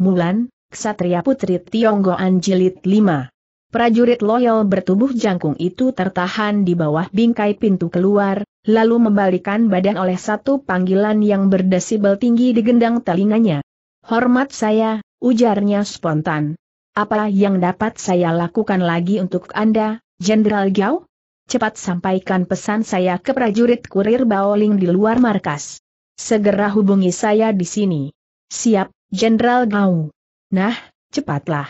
Mulan, Ksatria Putri Tionggoan Jilid 5. Prajurit loyal bertubuh jangkung itu tertahan di bawah bingkai pintu keluar, lalu membalikan badan oleh satu panggilan yang berdesibel tinggi di gendang telinganya. Hormat saya, ujarnya spontan. Apa yang dapat saya lakukan lagi untuk Anda, Jenderal Gao? Cepat sampaikan pesan saya ke prajurit kurir Baoling di luar markas. Segera hubungi saya di sini. Siap, Jenderal Gao. Nah, cepatlah.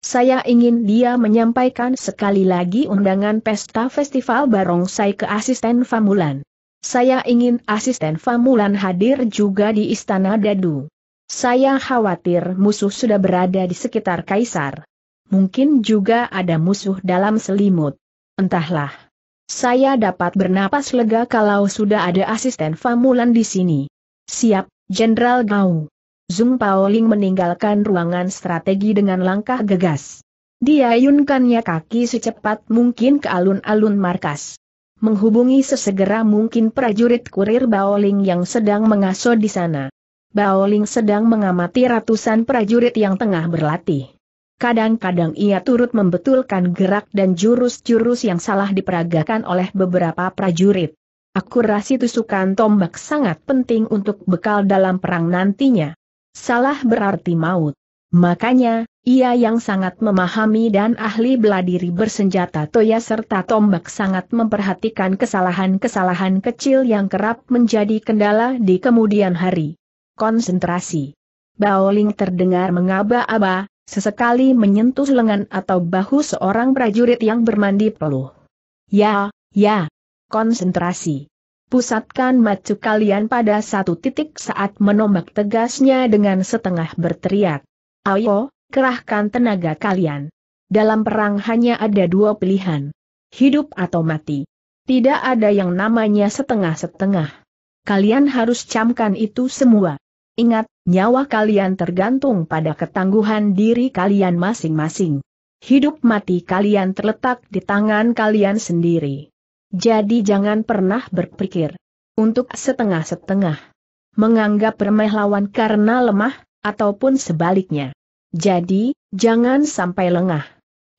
Saya ingin dia menyampaikan sekali lagi undangan pesta festival barongsai ke asisten Famulan. Saya ingin asisten Famulan hadir juga di Istana Dadu. Saya khawatir musuh sudah berada di sekitar Kaisar. Mungkin juga ada musuh dalam selimut. Entahlah. Saya dapat bernapas lega kalau sudah ada asisten Famulan di sini. Siap, Jenderal Gao. Zung Paoling meninggalkan ruangan strategi dengan langkah gegas. Dia yunkannya kaki secepat mungkin ke alun-alun markas. Menghubungi sesegera mungkin prajurit kurir Baoling yang sedang mengasuh di sana. Baoling sedang mengamati ratusan prajurit yang tengah berlatih. Kadang-kadang ia turut membetulkan gerak dan jurus-jurus yang salah diperagakan oleh beberapa prajurit. Akurasi tusukan tombak sangat penting untuk bekal dalam perang nantinya salah berarti maut. Makanya, ia yang sangat memahami dan ahli beladiri bersenjata toya serta tombak sangat memperhatikan kesalahan-kesalahan kecil yang kerap menjadi kendala di kemudian hari. Konsentrasi Baoling terdengar mengaba-aba, sesekali menyentuh lengan atau bahu seorang prajurit yang bermandi peluh. Ya, ya, konsentrasi pusatkan matu kalian pada satu titik saat menombak tegasnya dengan setengah berteriak. Ayo, kerahkan tenaga kalian. Dalam perang hanya ada dua pilihan. Hidup atau mati. Tidak ada yang namanya setengah-setengah. Kalian harus camkan itu semua. Ingat, nyawa kalian tergantung pada ketangguhan diri kalian masing-masing. Hidup mati kalian terletak di tangan kalian sendiri. Jadi jangan pernah berpikir untuk setengah-setengah menganggap remeh lawan karena lemah, ataupun sebaliknya. Jadi, jangan sampai lengah.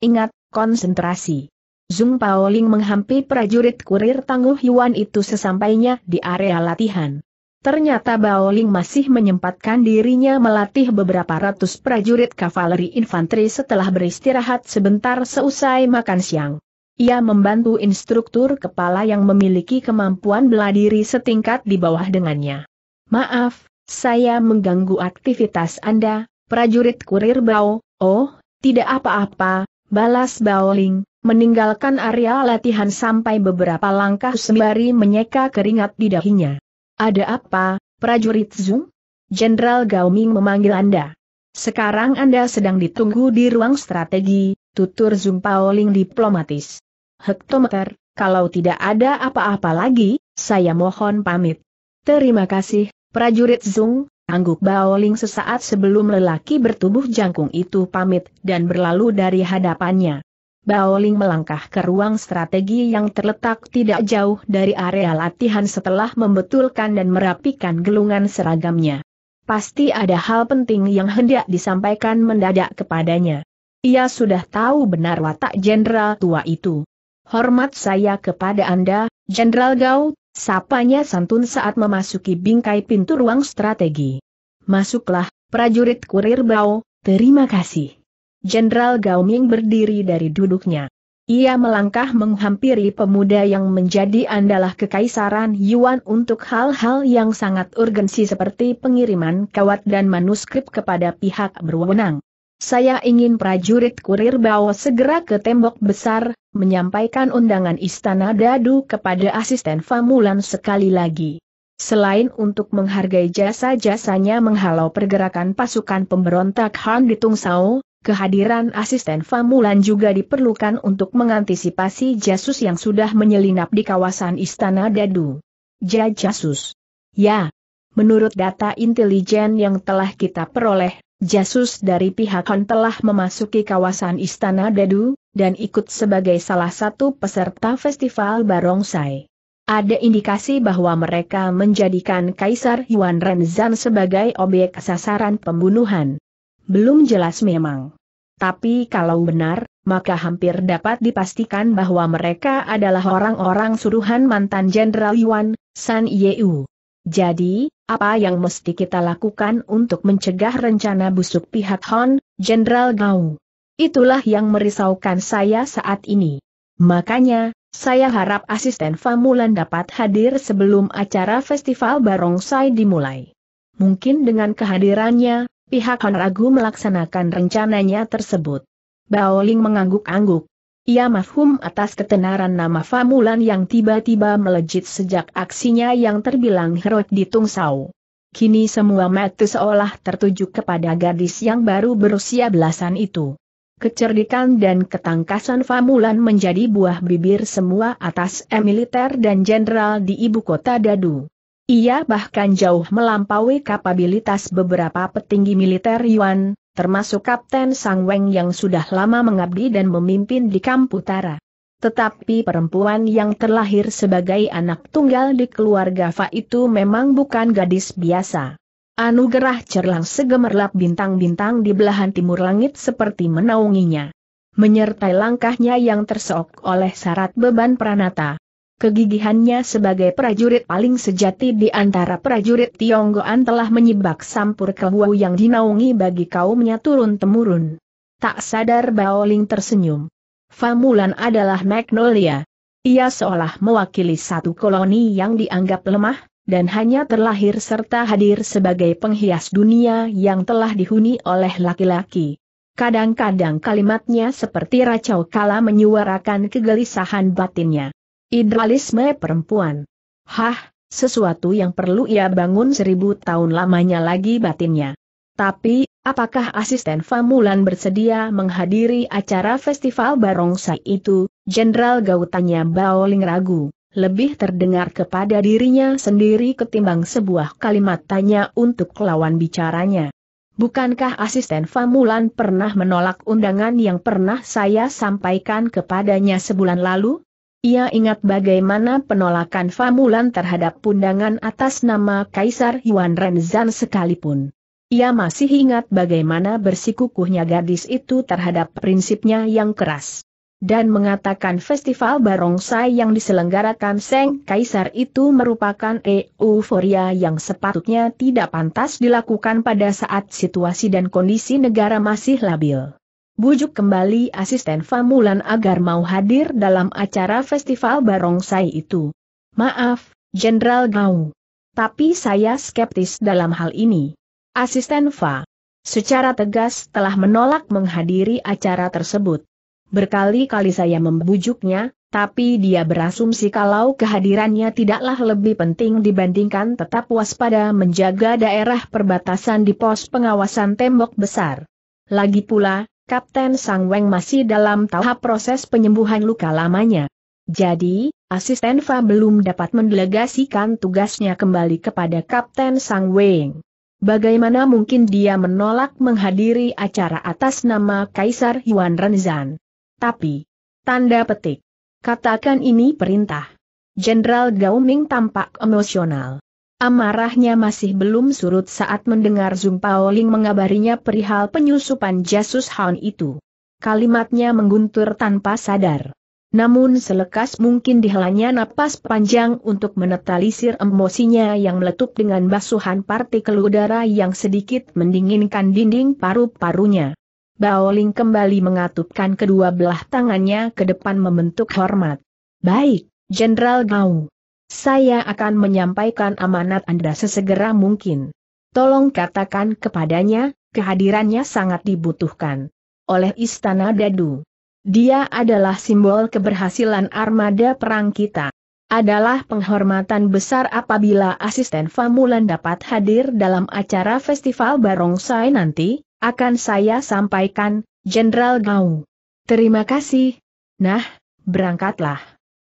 Ingat, konsentrasi. Zung Paoling menghampiri prajurit kurir tangguh Yuan itu sesampainya di area latihan. Ternyata Baoling masih menyempatkan dirinya melatih beberapa ratus prajurit kavaleri infanteri setelah beristirahat sebentar seusai makan siang. Ia membantu instruktur kepala yang memiliki kemampuan bela diri setingkat di bawah dengannya. Maaf, saya mengganggu aktivitas Anda, prajurit kurir Bao, oh, tidak apa-apa, balas bao ling, meninggalkan area latihan sampai beberapa langkah sembari menyeka keringat di dahinya. Ada apa, prajurit Zung? Jenderal gao ming memanggil Anda. Sekarang Anda sedang ditunggu di ruang strategi, tutur Zung ling diplomatis hektometer, kalau tidak ada apa-apa lagi, saya mohon pamit. Terima kasih, prajurit Zung, angguk Baoling sesaat sebelum lelaki bertubuh jangkung itu pamit dan berlalu dari hadapannya. Baoling melangkah ke ruang strategi yang terletak tidak jauh dari area latihan setelah membetulkan dan merapikan gelungan seragamnya. Pasti ada hal penting yang hendak disampaikan mendadak kepadanya. Ia sudah tahu benar watak jenderal tua itu. Hormat saya kepada Anda, Jenderal Gao, sapanya santun saat memasuki bingkai pintu ruang strategi. Masuklah, prajurit kurir Bao, terima kasih. Jenderal Gao Ming berdiri dari duduknya. Ia melangkah menghampiri pemuda yang menjadi andalah kekaisaran Yuan untuk hal-hal yang sangat urgensi seperti pengiriman kawat dan manuskrip kepada pihak berwenang. Saya ingin prajurit kurir bawa segera ke tembok besar, menyampaikan undangan istana dadu kepada asisten Famulan sekali lagi. Selain untuk menghargai jasa-jasanya menghalau pergerakan pasukan pemberontak Han di Tungsao, kehadiran asisten Famulan juga diperlukan untuk mengantisipasi jasus yang sudah menyelinap di kawasan istana dadu. Jajasus? Ya, menurut data intelijen yang telah kita peroleh, Jasus dari pihak Han telah memasuki kawasan Istana Dadu, dan ikut sebagai salah satu peserta festival barongsai. Ada indikasi bahwa mereka menjadikan Kaisar Yuan Renzan sebagai objek sasaran pembunuhan. Belum jelas memang. Tapi kalau benar, maka hampir dapat dipastikan bahwa mereka adalah orang-orang suruhan mantan Jenderal Yuan, San Yeu. Jadi, apa yang mesti kita lakukan untuk mencegah rencana busuk pihak Hon, Jenderal Gao? Itulah yang merisaukan saya saat ini. Makanya, saya harap asisten Famulan dapat hadir sebelum acara festival barongsai dimulai. Mungkin dengan kehadirannya, pihak Hon ragu melaksanakan rencananya tersebut. Baoling mengangguk-angguk. Ia mafhum atas ketenaran nama Famulan yang tiba-tiba melejit sejak aksinya yang terbilang herot di Tung Tungsau. Kini semua mata seolah tertuju kepada gadis yang baru berusia belasan itu. Kecerdikan dan ketangkasan Famulan menjadi buah bibir semua atas emiliter dan jenderal di ibu kota Dadu. Ia bahkan jauh melampaui kapabilitas beberapa petinggi militer Yuan, termasuk Kapten Sang Weng yang sudah lama mengabdi dan memimpin di Kamputara. Tetapi perempuan yang terlahir sebagai anak tunggal di keluarga Fa itu memang bukan gadis biasa. Anugerah cerlang segemerlap bintang-bintang di belahan timur langit seperti menaunginya. Menyertai langkahnya yang terseok oleh syarat beban pranata, Kegigihannya sebagai prajurit paling sejati di antara prajurit Tionggoan telah menyibak sampur ke Hua yang dinaungi bagi kaumnya turun-temurun. Tak sadar Baoling tersenyum. Famulan adalah Magnolia. Ia seolah mewakili satu koloni yang dianggap lemah, dan hanya terlahir serta hadir sebagai penghias dunia yang telah dihuni oleh laki-laki. Kadang-kadang kalimatnya seperti racau kala menyuarakan kegelisahan batinnya. Idealisme perempuan. Hah, sesuatu yang perlu ia bangun seribu tahun lamanya lagi batinnya. Tapi, apakah asisten Famulan bersedia menghadiri acara festival barongsai itu? Jenderal Gautanya Baoling ragu, lebih terdengar kepada dirinya sendiri ketimbang sebuah kalimat tanya untuk lawan bicaranya. Bukankah asisten Famulan pernah menolak undangan yang pernah saya sampaikan kepadanya sebulan lalu? Ia ingat bagaimana penolakan Famulan terhadap pundangan atas nama Kaisar Yuan Renzan sekalipun. Ia masih ingat bagaimana bersikukuhnya gadis itu terhadap prinsipnya yang keras. Dan mengatakan festival barongsai yang diselenggarakan Seng Kaisar itu merupakan euforia yang sepatutnya tidak pantas dilakukan pada saat situasi dan kondisi negara masih labil bujuk kembali asisten Famulan agar mau hadir dalam acara festival barongsai itu. Maaf, Jenderal Gau. Tapi saya skeptis dalam hal ini. Asisten Fa secara tegas telah menolak menghadiri acara tersebut. Berkali-kali saya membujuknya, tapi dia berasumsi kalau kehadirannya tidaklah lebih penting dibandingkan tetap waspada menjaga daerah perbatasan di pos pengawasan tembok besar. Lagi pula, Kapten Sang Weng masih dalam tahap proses penyembuhan luka lamanya. Jadi, asisten Fa belum dapat mendelegasikan tugasnya kembali kepada Kapten Sang Weng. Bagaimana mungkin dia menolak menghadiri acara atas nama Kaisar Yuan Renzan? Tapi, tanda petik. Katakan ini perintah. Jenderal Gao Ming tampak emosional. Amarahnya masih belum surut saat mendengar Zumpao Ling mengabarinya perihal penyusupan jasus Han itu. Kalimatnya mengguntur tanpa sadar. Namun selekas mungkin dihelanya napas panjang untuk menetalisir emosinya yang meletup dengan basuhan partikel udara yang sedikit mendinginkan dinding paru-parunya. Baoling kembali mengatupkan kedua belah tangannya ke depan membentuk hormat. Baik, Jenderal Gao. Saya akan menyampaikan amanat Anda sesegera mungkin. Tolong katakan kepadanya, kehadirannya sangat dibutuhkan oleh Istana Dadu. Dia adalah simbol keberhasilan armada perang kita. Adalah penghormatan besar apabila asisten Famulan dapat hadir dalam acara festival barongsai nanti, akan saya sampaikan, Jenderal Gau. Terima kasih. Nah, berangkatlah.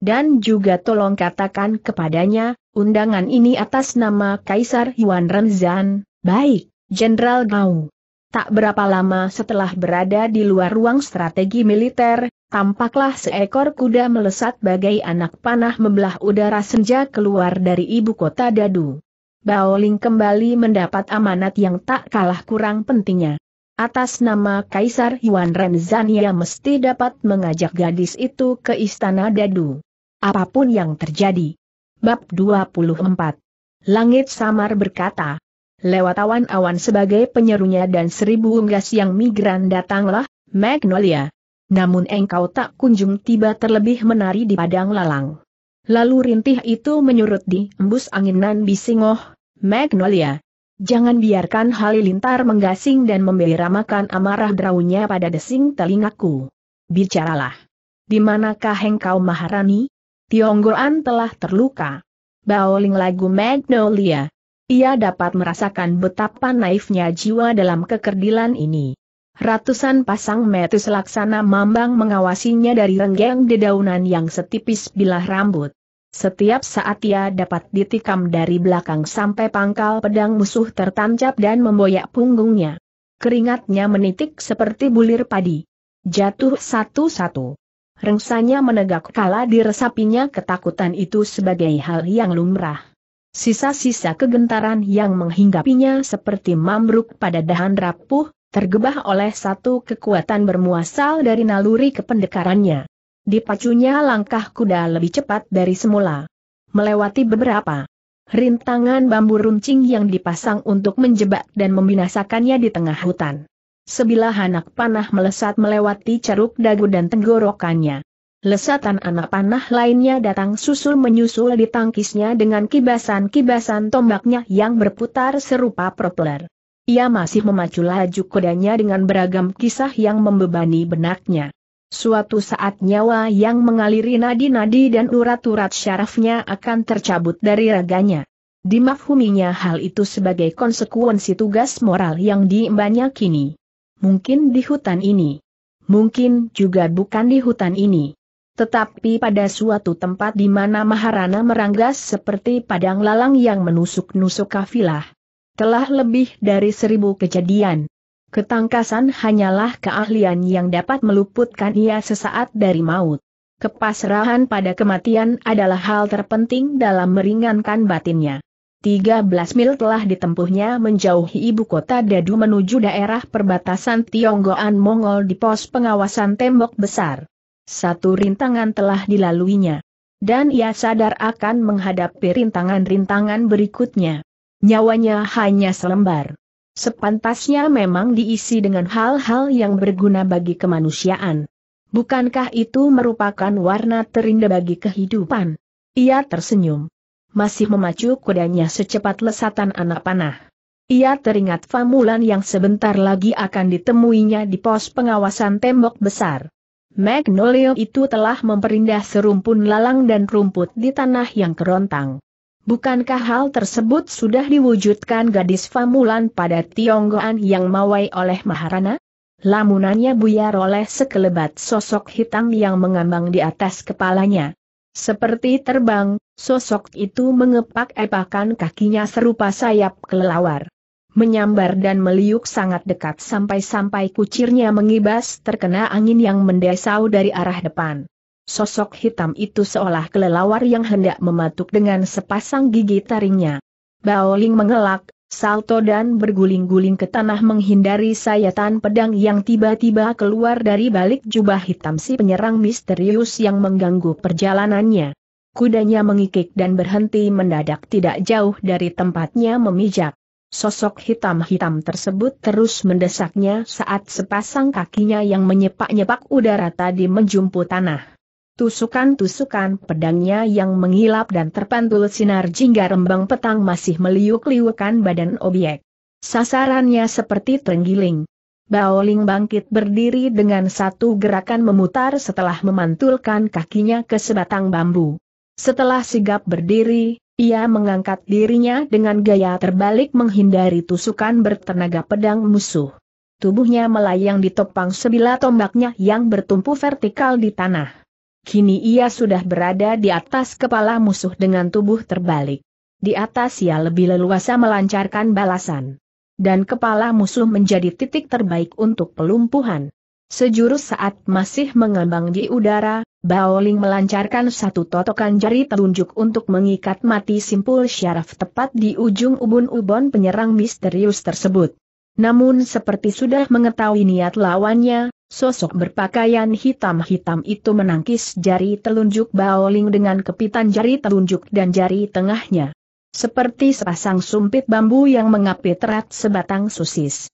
Dan juga tolong katakan kepadanya, undangan ini atas nama Kaisar Yuan Renzan, baik, Jenderal Gao. Tak berapa lama setelah berada di luar ruang strategi militer, tampaklah seekor kuda melesat bagai anak panah membelah udara senja keluar dari ibu kota Dadu. Baoling kembali mendapat amanat yang tak kalah kurang pentingnya. Atas nama Kaisar Yuan Renzan ia mesti dapat mengajak gadis itu ke istana Dadu apapun yang terjadi. Bab 24 Langit Samar berkata, lewat awan-awan sebagai penyerunya dan seribu unggas yang migran datanglah, Magnolia. Namun engkau tak kunjung tiba terlebih menari di padang lalang. Lalu rintih itu menyurut di embus anginan bisingoh, Magnolia. Jangan biarkan halilintar menggasing dan membiramakan amarah draunya pada desing telingaku. Bicaralah. Di manakah engkau Maharani? Tionggoan telah terluka. Baoling lagu Magnolia. Ia dapat merasakan betapa naifnya jiwa dalam kekerdilan ini. Ratusan pasang metus laksana mambang mengawasinya dari renggang dedaunan yang setipis bilah rambut. Setiap saat ia dapat ditikam dari belakang sampai pangkal pedang musuh tertancap dan memboyak punggungnya. Keringatnya menitik seperti bulir padi. Jatuh satu-satu. Rengsanya menegak kala diresapinya ketakutan itu sebagai hal yang lumrah. Sisa-sisa kegentaran yang menghinggapinya seperti mamruk pada dahan rapuh, tergebah oleh satu kekuatan bermuasal dari naluri kependekarannya. Dipacunya langkah kuda lebih cepat dari semula. Melewati beberapa rintangan bambu runcing yang dipasang untuk menjebak dan membinasakannya di tengah hutan. Sebilah anak panah melesat melewati ceruk dagu dan tenggorokannya. Lesatan anak panah lainnya datang susul menyusul di tangkisnya dengan kibasan-kibasan tombaknya yang berputar serupa propeller. Ia masih memacu laju kodanya dengan beragam kisah yang membebani benaknya. Suatu saat nyawa yang mengaliri nadi-nadi dan urat-urat syarafnya akan tercabut dari raganya. Dimafhuminya hal itu sebagai konsekuensi tugas moral yang diembannya kini mungkin di hutan ini. Mungkin juga bukan di hutan ini. Tetapi pada suatu tempat di mana Maharana meranggas seperti padang lalang yang menusuk-nusuk kafilah. Telah lebih dari seribu kejadian. Ketangkasan hanyalah keahlian yang dapat meluputkan ia sesaat dari maut. Kepasrahan pada kematian adalah hal terpenting dalam meringankan batinnya. 13 mil telah ditempuhnya menjauhi ibu kota Dadu menuju daerah perbatasan Tionggoan Mongol di pos pengawasan tembok besar. Satu rintangan telah dilaluinya. Dan ia sadar akan menghadapi rintangan-rintangan berikutnya. Nyawanya hanya selembar. Sepantasnya memang diisi dengan hal-hal yang berguna bagi kemanusiaan. Bukankah itu merupakan warna terindah bagi kehidupan? Ia tersenyum masih memacu kudanya secepat lesatan anak panah. Ia teringat Famulan yang sebentar lagi akan ditemuinya di pos pengawasan tembok besar. Magnolio itu telah memperindah serumpun lalang dan rumput di tanah yang kerontang. Bukankah hal tersebut sudah diwujudkan gadis Famulan pada Tionggoan yang mawai oleh Maharana? Lamunannya buyar oleh sekelebat sosok hitam yang mengambang di atas kepalanya. Seperti terbang, sosok itu mengepak-epakan kakinya serupa sayap kelelawar. Menyambar dan meliuk sangat dekat sampai-sampai kucirnya mengibas terkena angin yang mendesau dari arah depan. Sosok hitam itu seolah kelelawar yang hendak mematuk dengan sepasang gigi taringnya. Baoling mengelak, Salto dan berguling-guling ke tanah menghindari sayatan pedang yang tiba-tiba keluar dari balik jubah hitam si penyerang misterius yang mengganggu perjalanannya. Kudanya mengikik dan berhenti mendadak tidak jauh dari tempatnya memijak. Sosok hitam-hitam tersebut terus mendesaknya saat sepasang kakinya yang menyepak-nyepak udara tadi menjumpu tanah. Tusukan-tusukan pedangnya yang mengilap dan terpantul sinar jingga rembang petang masih meliuk-liukan badan objek. Sasarannya seperti terenggiling. Baoling bangkit berdiri dengan satu gerakan memutar setelah memantulkan kakinya ke sebatang bambu. Setelah sigap berdiri, ia mengangkat dirinya dengan gaya terbalik menghindari tusukan bertenaga pedang musuh. Tubuhnya melayang ditopang sebilah tombaknya yang bertumpu vertikal di tanah. Kini ia sudah berada di atas kepala musuh dengan tubuh terbalik. Di atas ia lebih leluasa melancarkan balasan. Dan kepala musuh menjadi titik terbaik untuk pelumpuhan. Sejurus saat masih mengembang di udara, Baoling melancarkan satu totokan jari telunjuk untuk mengikat mati simpul syaraf tepat di ujung ubun ubun penyerang misterius tersebut. Namun seperti sudah mengetahui niat lawannya, Sosok berpakaian hitam-hitam itu menangkis jari telunjuk Baoling dengan kepitan jari telunjuk dan jari tengahnya. Seperti sepasang sumpit bambu yang mengapit erat sebatang sosis.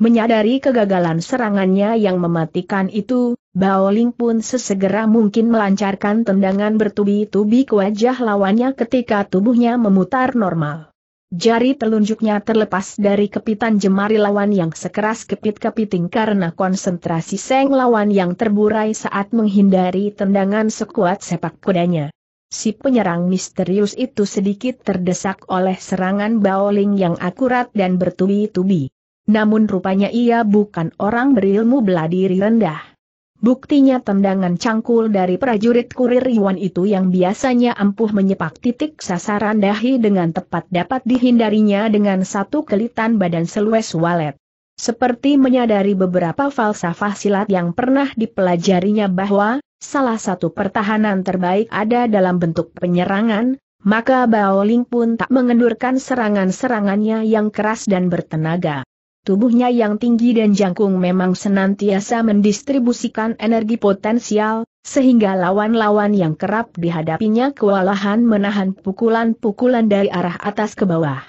Menyadari kegagalan serangannya yang mematikan itu, Baoling pun sesegera mungkin melancarkan tendangan bertubi-tubi ke wajah lawannya ketika tubuhnya memutar normal. Jari telunjuknya terlepas dari kepitan jemari lawan yang sekeras kepit-kepiting karena konsentrasi seng lawan yang terburai saat menghindari tendangan sekuat sepak kudanya. Si penyerang misterius itu sedikit terdesak oleh serangan bowling yang akurat dan bertubi-tubi. Namun rupanya ia bukan orang berilmu beladiri rendah. Buktinya tendangan cangkul dari prajurit kurir Yuan itu yang biasanya ampuh menyepak titik sasaran dahi dengan tepat dapat dihindarinya dengan satu kelitan badan seluas walet. Seperti menyadari beberapa falsafah silat yang pernah dipelajarinya bahwa, salah satu pertahanan terbaik ada dalam bentuk penyerangan, maka Bao Ling pun tak mengendurkan serangan-serangannya yang keras dan bertenaga. Tubuhnya yang tinggi dan jangkung memang senantiasa mendistribusikan energi potensial, sehingga lawan-lawan yang kerap dihadapinya kewalahan menahan pukulan-pukulan dari arah atas ke bawah.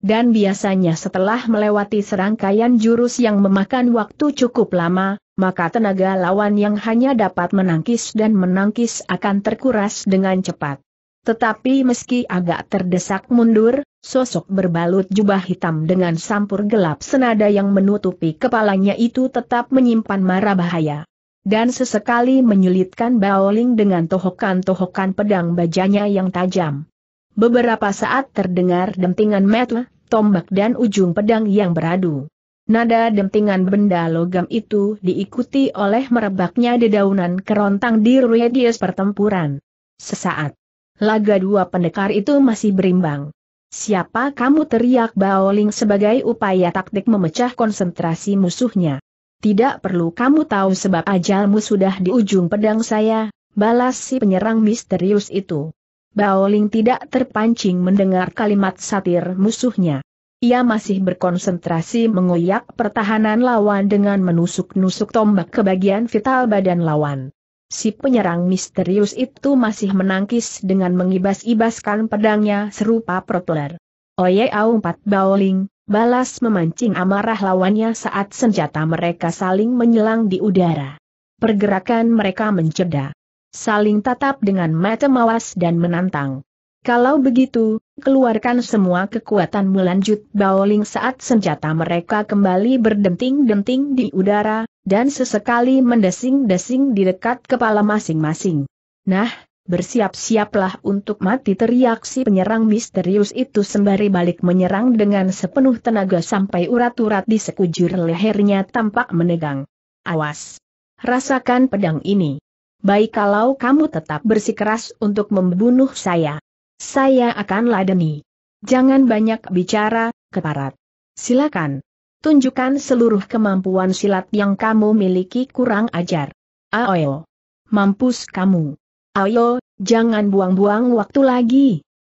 Dan biasanya setelah melewati serangkaian jurus yang memakan waktu cukup lama, maka tenaga lawan yang hanya dapat menangkis dan menangkis akan terkuras dengan cepat. Tetapi meski agak terdesak mundur, Sosok berbalut jubah hitam dengan sampur gelap senada yang menutupi kepalanya itu tetap menyimpan mara bahaya. Dan sesekali menyulitkan Baoling dengan tohokan-tohokan pedang bajanya yang tajam. Beberapa saat terdengar dentingan metu, tombak dan ujung pedang yang beradu. Nada dentingan benda logam itu diikuti oleh merebaknya dedaunan kerontang di radius pertempuran. Sesaat. Laga dua pendekar itu masih berimbang. Siapa kamu teriak Baoling sebagai upaya taktik memecah konsentrasi musuhnya. Tidak perlu kamu tahu sebab ajalmu sudah di ujung pedang saya, balas si penyerang misterius itu. Baoling tidak terpancing mendengar kalimat satir musuhnya. Ia masih berkonsentrasi mengoyak pertahanan lawan dengan menusuk-nusuk tombak ke bagian vital badan lawan. Si penyerang misterius itu masih menangkis dengan mengibas-ibaskan pedangnya serupa propeller. Oye au empat bowling, balas memancing amarah lawannya saat senjata mereka saling menyelang di udara. Pergerakan mereka menceda. Saling tatap dengan mata mawas dan menantang. Kalau begitu, keluarkan semua kekuatan. Melanjut, Bowling saat senjata mereka kembali berdenting-denting di udara, dan sesekali mendesing-desing di dekat kepala masing-masing. Nah, bersiap-siaplah untuk mati teriak si penyerang misterius itu sembari balik menyerang dengan sepenuh tenaga sampai urat-urat di sekujur lehernya tampak menegang. Awas! Rasakan pedang ini. Baik kalau kamu tetap bersikeras untuk membunuh saya. Saya akan ladeni. Jangan banyak bicara, keparat. Silakan. Tunjukkan seluruh kemampuan silat yang kamu miliki kurang ajar. Ayo, Mampus kamu. Ayo, jangan buang-buang waktu lagi.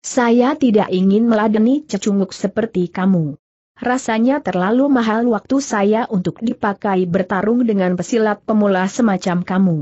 Saya tidak ingin meladeni cecunguk seperti kamu. Rasanya terlalu mahal waktu saya untuk dipakai bertarung dengan pesilat pemula semacam kamu.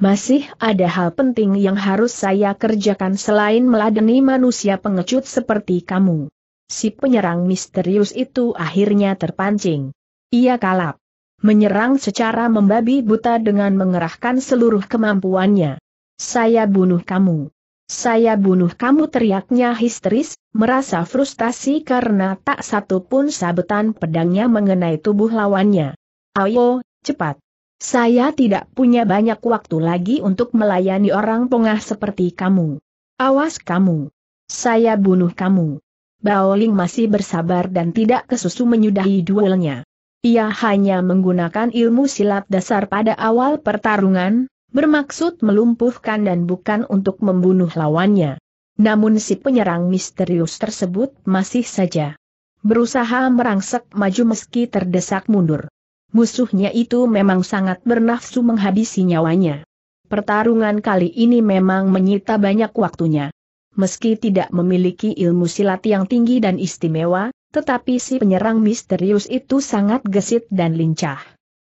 Masih ada hal penting yang harus saya kerjakan selain meladeni manusia pengecut seperti kamu. Si penyerang misterius itu akhirnya terpancing. Ia kalap. Menyerang secara membabi buta dengan mengerahkan seluruh kemampuannya. Saya bunuh kamu. Saya bunuh kamu teriaknya histeris, merasa frustasi karena tak satu pun sabetan pedangnya mengenai tubuh lawannya. Ayo, cepat. Saya tidak punya banyak waktu lagi untuk melayani orang pongah seperti kamu. Awas kamu. Saya bunuh kamu. Baoling masih bersabar dan tidak kesusu menyudahi duelnya. Ia hanya menggunakan ilmu silat dasar pada awal pertarungan, bermaksud melumpuhkan dan bukan untuk membunuh lawannya. Namun si penyerang misterius tersebut masih saja berusaha merangsek maju meski terdesak mundur. Musuhnya itu memang sangat bernafsu menghabisi nyawanya. Pertarungan kali ini memang menyita banyak waktunya. Meski tidak memiliki ilmu silat yang tinggi dan istimewa, tetapi si penyerang misterius itu sangat gesit dan lincah.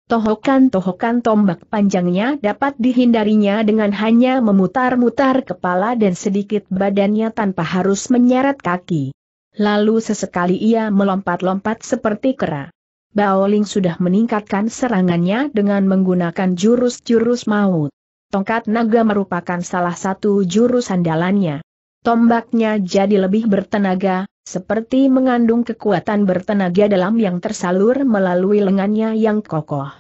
Tohokan-tohokan tombak panjangnya dapat dihindarinya dengan hanya memutar-mutar kepala dan sedikit badannya tanpa harus menyeret kaki. Lalu sesekali ia melompat-lompat seperti kera. Baoling sudah meningkatkan serangannya dengan menggunakan jurus-jurus maut. Tongkat naga merupakan salah satu jurus andalannya. Tombaknya jadi lebih bertenaga, seperti mengandung kekuatan bertenaga dalam yang tersalur melalui lengannya yang kokoh.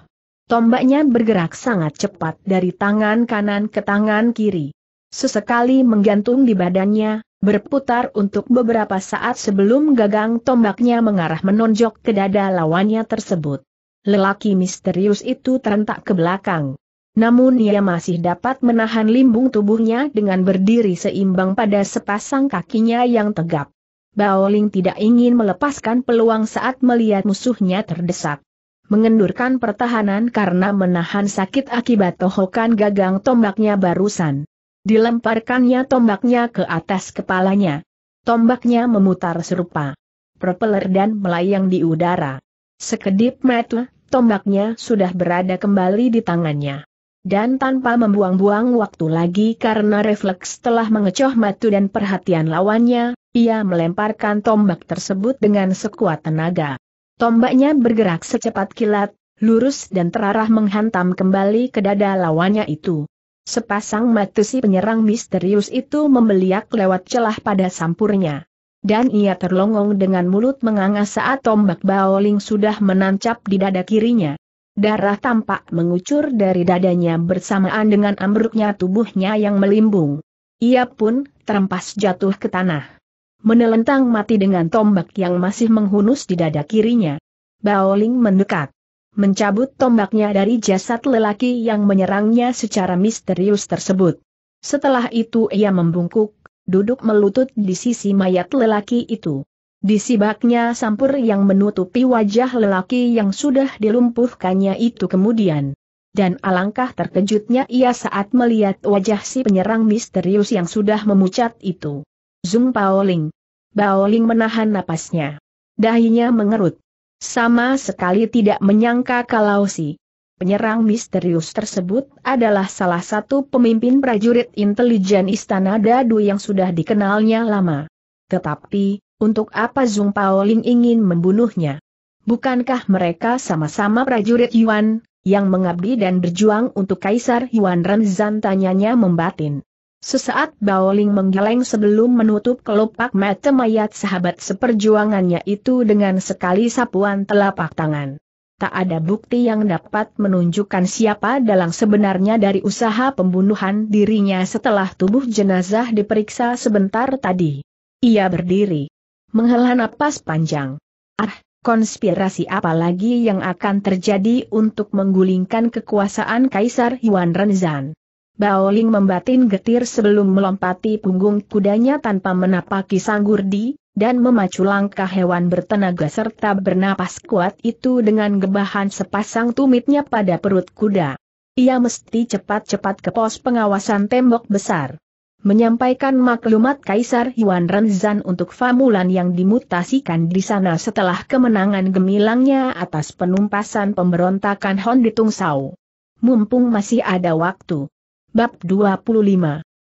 Tombaknya bergerak sangat cepat dari tangan kanan ke tangan kiri. Sesekali menggantung di badannya, berputar untuk beberapa saat sebelum gagang tombaknya mengarah menonjok ke dada lawannya tersebut. Lelaki misterius itu terentak ke belakang. Namun ia masih dapat menahan limbung tubuhnya dengan berdiri seimbang pada sepasang kakinya yang tegap. Baoling tidak ingin melepaskan peluang saat melihat musuhnya terdesak. Mengendurkan pertahanan karena menahan sakit akibat tohokan gagang tombaknya barusan. Dilemparkannya tombaknya ke atas kepalanya. Tombaknya memutar serupa. Propeller dan melayang di udara. Sekedip mata, tombaknya sudah berada kembali di tangannya. Dan tanpa membuang-buang waktu lagi karena refleks telah mengecoh matu dan perhatian lawannya, ia melemparkan tombak tersebut dengan sekuat tenaga. Tombaknya bergerak secepat kilat, lurus dan terarah menghantam kembali ke dada lawannya itu. Sepasang mata si penyerang misterius itu membeliak lewat celah pada sampurnya. Dan ia terlongong dengan mulut menganga saat tombak baoling sudah menancap di dada kirinya. Darah tampak mengucur dari dadanya bersamaan dengan ambruknya tubuhnya yang melimbung. Ia pun terempas jatuh ke tanah. Menelentang mati dengan tombak yang masih menghunus di dada kirinya. Baoling mendekat mencabut tombaknya dari jasad lelaki yang menyerangnya secara misterius tersebut. Setelah itu ia membungkuk, duduk melutut di sisi mayat lelaki itu. Disibaknya sampur yang menutupi wajah lelaki yang sudah dilumpuhkannya itu kemudian. Dan alangkah terkejutnya ia saat melihat wajah si penyerang misterius yang sudah memucat itu. Zung Paoling. Baoling menahan napasnya. Dahinya mengerut. Sama sekali tidak menyangka kalau si penyerang misterius tersebut adalah salah satu pemimpin prajurit intelijen Istana Dadu yang sudah dikenalnya lama. Tetapi, untuk apa Zung Paoling ingin membunuhnya? Bukankah mereka sama-sama prajurit Yuan, yang mengabdi dan berjuang untuk Kaisar Yuan Renzan tanyanya membatin. Sesaat Baoling menggeleng sebelum menutup kelopak mata mayat sahabat seperjuangannya itu dengan sekali sapuan telapak tangan. Tak ada bukti yang dapat menunjukkan siapa dalang sebenarnya dari usaha pembunuhan dirinya setelah tubuh jenazah diperiksa sebentar tadi. Ia berdiri. Menghela napas panjang. Ah, konspirasi apa lagi yang akan terjadi untuk menggulingkan kekuasaan Kaisar Yuan Renzan? Baoling membatin getir sebelum melompati punggung kudanya tanpa menapaki sanggurdi, dan memacu langkah hewan bertenaga serta bernapas kuat itu dengan gebahan sepasang tumitnya pada perut kuda. Ia mesti cepat-cepat ke pos pengawasan tembok besar menyampaikan maklumat Kaisar Yuan Renzan untuk Famulan yang dimutasikan di sana setelah kemenangan gemilangnya atas penumpasan pemberontakan Hon Di Tung Sao. Mumpung masih ada waktu, Bab 25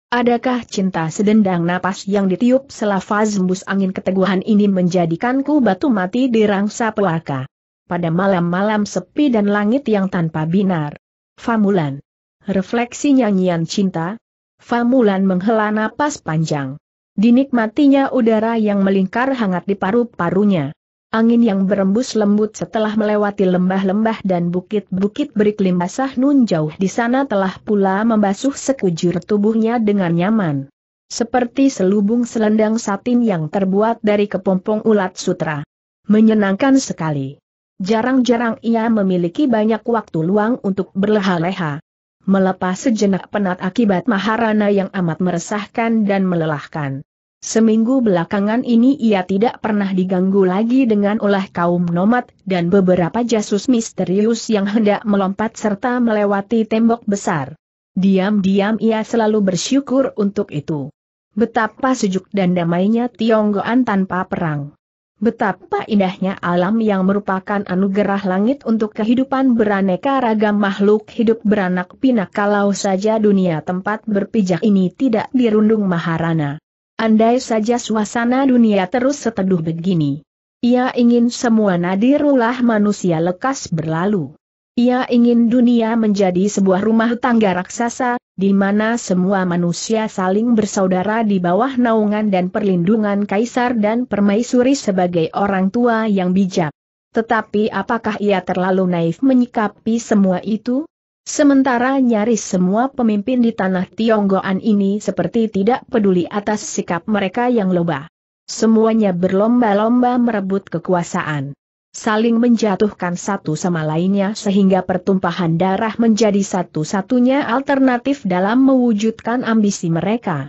Adakah cinta sedendang napas yang ditiup selafaz hembus angin keteguhan ini menjadikanku batu mati di rangsa pelaka? Pada malam-malam sepi dan langit yang tanpa binar. Famulan. Refleksi nyanyian cinta. Famulan menghela napas panjang. Dinikmatinya udara yang melingkar hangat di paru-parunya. Angin yang berembus lembut setelah melewati lembah-lembah dan bukit-bukit beriklim basah nun jauh di sana telah pula membasuh sekujur tubuhnya dengan nyaman. Seperti selubung selendang satin yang terbuat dari kepompong ulat sutra. Menyenangkan sekali. Jarang-jarang ia memiliki banyak waktu luang untuk berleha-leha. Melepas sejenak penat akibat maharana yang amat meresahkan dan melelahkan. Seminggu belakangan ini ia tidak pernah diganggu lagi dengan ulah kaum nomad dan beberapa jasus misterius yang hendak melompat serta melewati tembok besar. Diam-diam ia selalu bersyukur untuk itu. Betapa sejuk dan damainya Tionggoan tanpa perang. Betapa indahnya alam yang merupakan anugerah langit untuk kehidupan beraneka ragam makhluk hidup beranak pinak kalau saja dunia tempat berpijak ini tidak dirundung maharana. Andai saja suasana dunia terus seteduh begini. Ia ingin semua nadirulah manusia lekas berlalu. Ia ingin dunia menjadi sebuah rumah tangga raksasa, di mana semua manusia saling bersaudara di bawah naungan dan perlindungan kaisar dan permaisuri sebagai orang tua yang bijak. Tetapi apakah ia terlalu naif menyikapi semua itu? Sementara nyaris semua pemimpin di tanah Tionggoan ini seperti tidak peduli atas sikap mereka yang loba. Semuanya berlomba-lomba merebut kekuasaan. Saling menjatuhkan satu sama lainnya sehingga pertumpahan darah menjadi satu-satunya alternatif dalam mewujudkan ambisi mereka.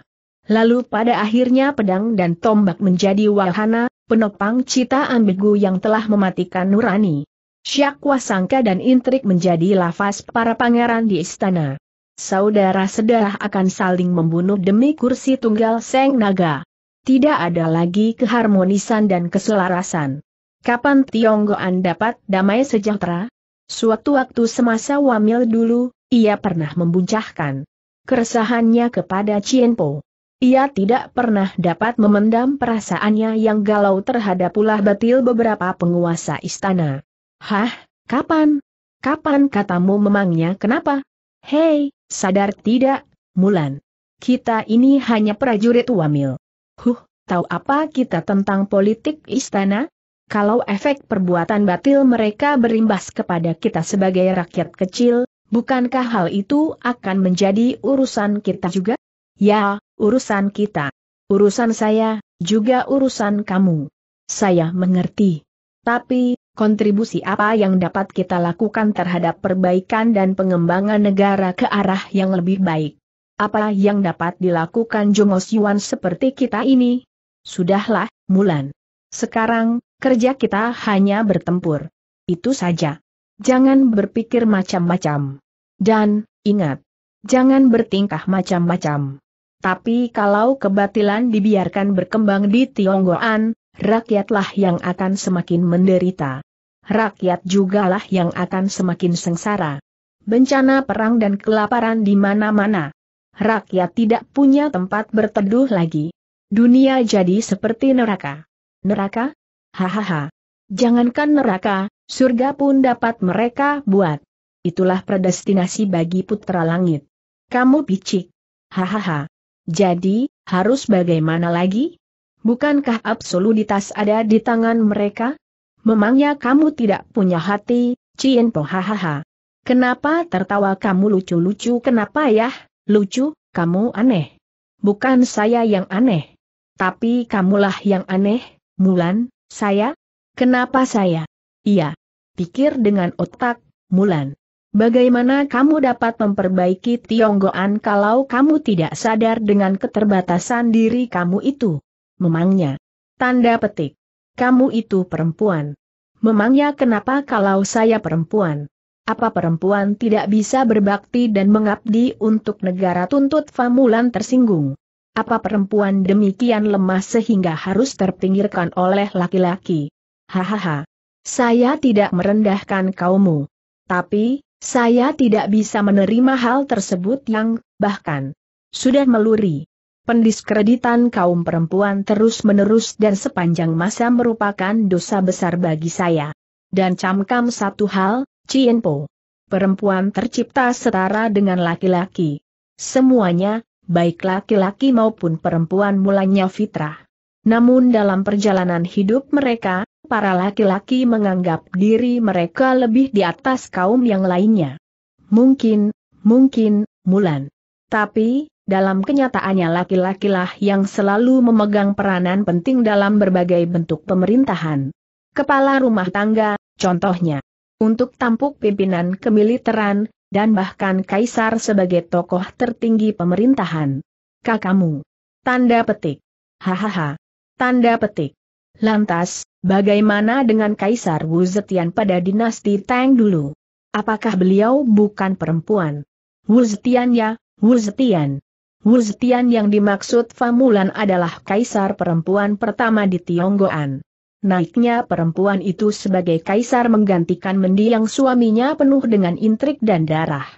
Lalu pada akhirnya pedang dan tombak menjadi wahana, penopang cita ambigu yang telah mematikan nurani. Syakwa sangka dan intrik menjadi lafaz para pangeran di istana. Saudara sedarah akan saling membunuh demi kursi tunggal Seng Naga. Tidak ada lagi keharmonisan dan keselarasan. Kapan Tionggoan dapat damai sejahtera? Suatu waktu semasa wamil dulu, ia pernah membuncahkan keresahannya kepada Cienpo. Ia tidak pernah dapat memendam perasaannya yang galau terhadap ulah batil beberapa penguasa istana. Hah, kapan? Kapan katamu memangnya kenapa? Hei, sadar tidak, Mulan. Kita ini hanya prajurit wamil. Huh, tahu apa kita tentang politik istana? Kalau efek perbuatan batil mereka berimbas kepada kita sebagai rakyat kecil, bukankah hal itu akan menjadi urusan kita juga? Ya, urusan kita. Urusan saya, juga urusan kamu. Saya mengerti. Tapi, kontribusi apa yang dapat kita lakukan terhadap perbaikan dan pengembangan negara ke arah yang lebih baik. Apa yang dapat dilakukan Jongos Yuan seperti kita ini? Sudahlah, Mulan. Sekarang, kerja kita hanya bertempur. Itu saja. Jangan berpikir macam-macam. Dan, ingat, jangan bertingkah macam-macam. Tapi kalau kebatilan dibiarkan berkembang di Tionggoan, rakyatlah yang akan semakin menderita. Rakyat jugalah yang akan semakin sengsara. Bencana perang dan kelaparan di mana-mana. Rakyat tidak punya tempat berteduh lagi. Dunia jadi seperti neraka. Neraka? Hahaha. Jangankan neraka, surga pun dapat mereka buat. Itulah predestinasi bagi putra langit. Kamu picik. Hahaha. Jadi, harus bagaimana lagi? Bukankah absolutitas ada di tangan mereka? Memangnya kamu tidak punya hati, Cien Po hahaha. Kenapa tertawa kamu lucu-lucu kenapa ya, lucu, kamu aneh. Bukan saya yang aneh. Tapi kamulah yang aneh, Mulan, saya? Kenapa saya? Iya. Pikir dengan otak, Mulan. Bagaimana kamu dapat memperbaiki Tionggoan kalau kamu tidak sadar dengan keterbatasan diri kamu itu? memangnya. Tanda petik. Kamu itu perempuan. Memangnya kenapa kalau saya perempuan? Apa perempuan tidak bisa berbakti dan mengabdi untuk negara tuntut Famulan tersinggung? Apa perempuan demikian lemah sehingga harus terpinggirkan oleh laki-laki? Hahaha. Saya tidak merendahkan kaummu. Tapi, saya tidak bisa menerima hal tersebut yang, bahkan, sudah meluri. Pendiskreditan kaum perempuan terus-menerus dan sepanjang masa merupakan dosa besar bagi saya. Dan camkam satu hal, Cienpo. Perempuan tercipta setara dengan laki-laki. Semuanya, baik laki-laki maupun perempuan mulanya fitrah. Namun dalam perjalanan hidup mereka, para laki-laki menganggap diri mereka lebih di atas kaum yang lainnya. Mungkin, mungkin, Mulan. Tapi, dalam kenyataannya laki-lakilah yang selalu memegang peranan penting dalam berbagai bentuk pemerintahan. Kepala rumah tangga, contohnya. Untuk tampuk pimpinan kemiliteran, dan bahkan kaisar sebagai tokoh tertinggi pemerintahan. Kakamu. Tanda petik. Hahaha. Tanda petik. Lantas, bagaimana dengan Kaisar Wu Zetian pada dinasti Tang dulu? Apakah beliau bukan perempuan? Wu Zetian ya, Wu Zetian. Zetian yang dimaksud Famulan adalah kaisar perempuan pertama di Tionggoan. Naiknya perempuan itu sebagai kaisar menggantikan mendiang suaminya penuh dengan intrik dan darah.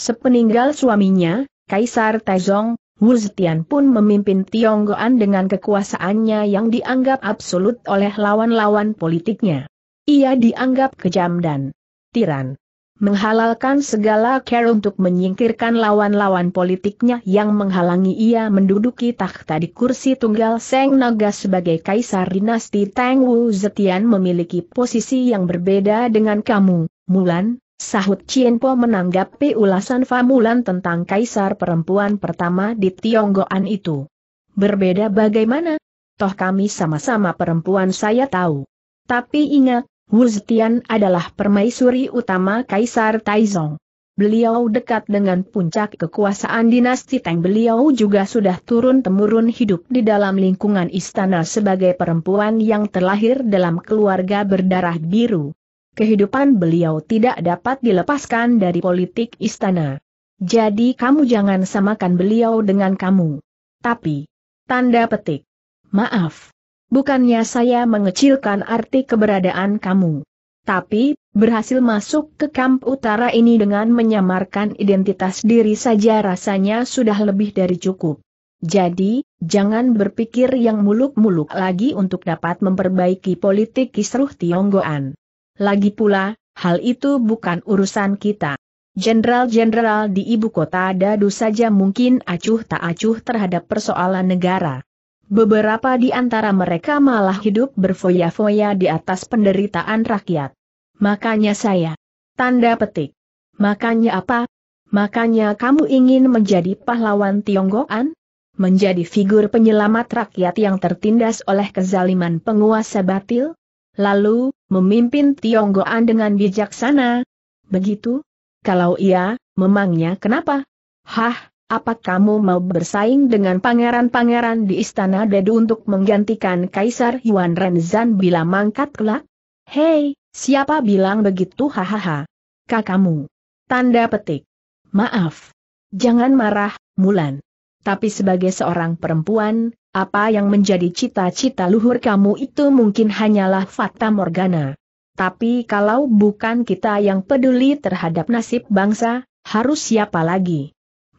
Sepeninggal suaminya, Kaisar Taizong, Zetian pun memimpin Tionggoan dengan kekuasaannya yang dianggap absolut oleh lawan-lawan politiknya. Ia dianggap kejam dan tiran menghalalkan segala cara untuk menyingkirkan lawan-lawan politiknya yang menghalangi ia menduduki takhta di kursi tunggal Seng Naga sebagai kaisar dinasti Tang Wu Zetian memiliki posisi yang berbeda dengan kamu, Mulan, sahut Chien Po menanggapi ulasan Fa Mulan tentang kaisar perempuan pertama di Tionggoan itu. Berbeda bagaimana? Toh kami sama-sama perempuan saya tahu. Tapi ingat, Wu Zetian adalah permaisuri utama Kaisar Taizong. Beliau dekat dengan puncak kekuasaan dinasti Tang. Beliau juga sudah turun-temurun hidup di dalam lingkungan istana sebagai perempuan yang terlahir dalam keluarga berdarah biru. Kehidupan beliau tidak dapat dilepaskan dari politik istana. Jadi kamu jangan samakan beliau dengan kamu. Tapi, tanda petik. Maaf, Bukannya saya mengecilkan arti keberadaan kamu. Tapi, berhasil masuk ke kamp utara ini dengan menyamarkan identitas diri saja rasanya sudah lebih dari cukup. Jadi, jangan berpikir yang muluk-muluk lagi untuk dapat memperbaiki politik kisruh Tionggoan. Lagi pula, hal itu bukan urusan kita. Jenderal-jenderal di ibu kota dadu saja mungkin acuh tak acuh terhadap persoalan negara. Beberapa di antara mereka malah hidup berfoya-foya di atas penderitaan rakyat. Makanya saya. Tanda petik. Makanya apa? Makanya kamu ingin menjadi pahlawan Tionggoan? Menjadi figur penyelamat rakyat yang tertindas oleh kezaliman penguasa batil? Lalu, memimpin Tionggoan dengan bijaksana? Begitu? Kalau iya, memangnya kenapa? Hah, apa kamu mau bersaing dengan pangeran-pangeran di Istana Dedu untuk menggantikan Kaisar Yuan Renzan bila mangkat kelak? Hei, siapa bilang begitu hahaha? Kakamu. Tanda petik. Maaf. Jangan marah, Mulan. Tapi sebagai seorang perempuan, apa yang menjadi cita-cita luhur kamu itu mungkin hanyalah fata morgana. Tapi kalau bukan kita yang peduli terhadap nasib bangsa, harus siapa lagi?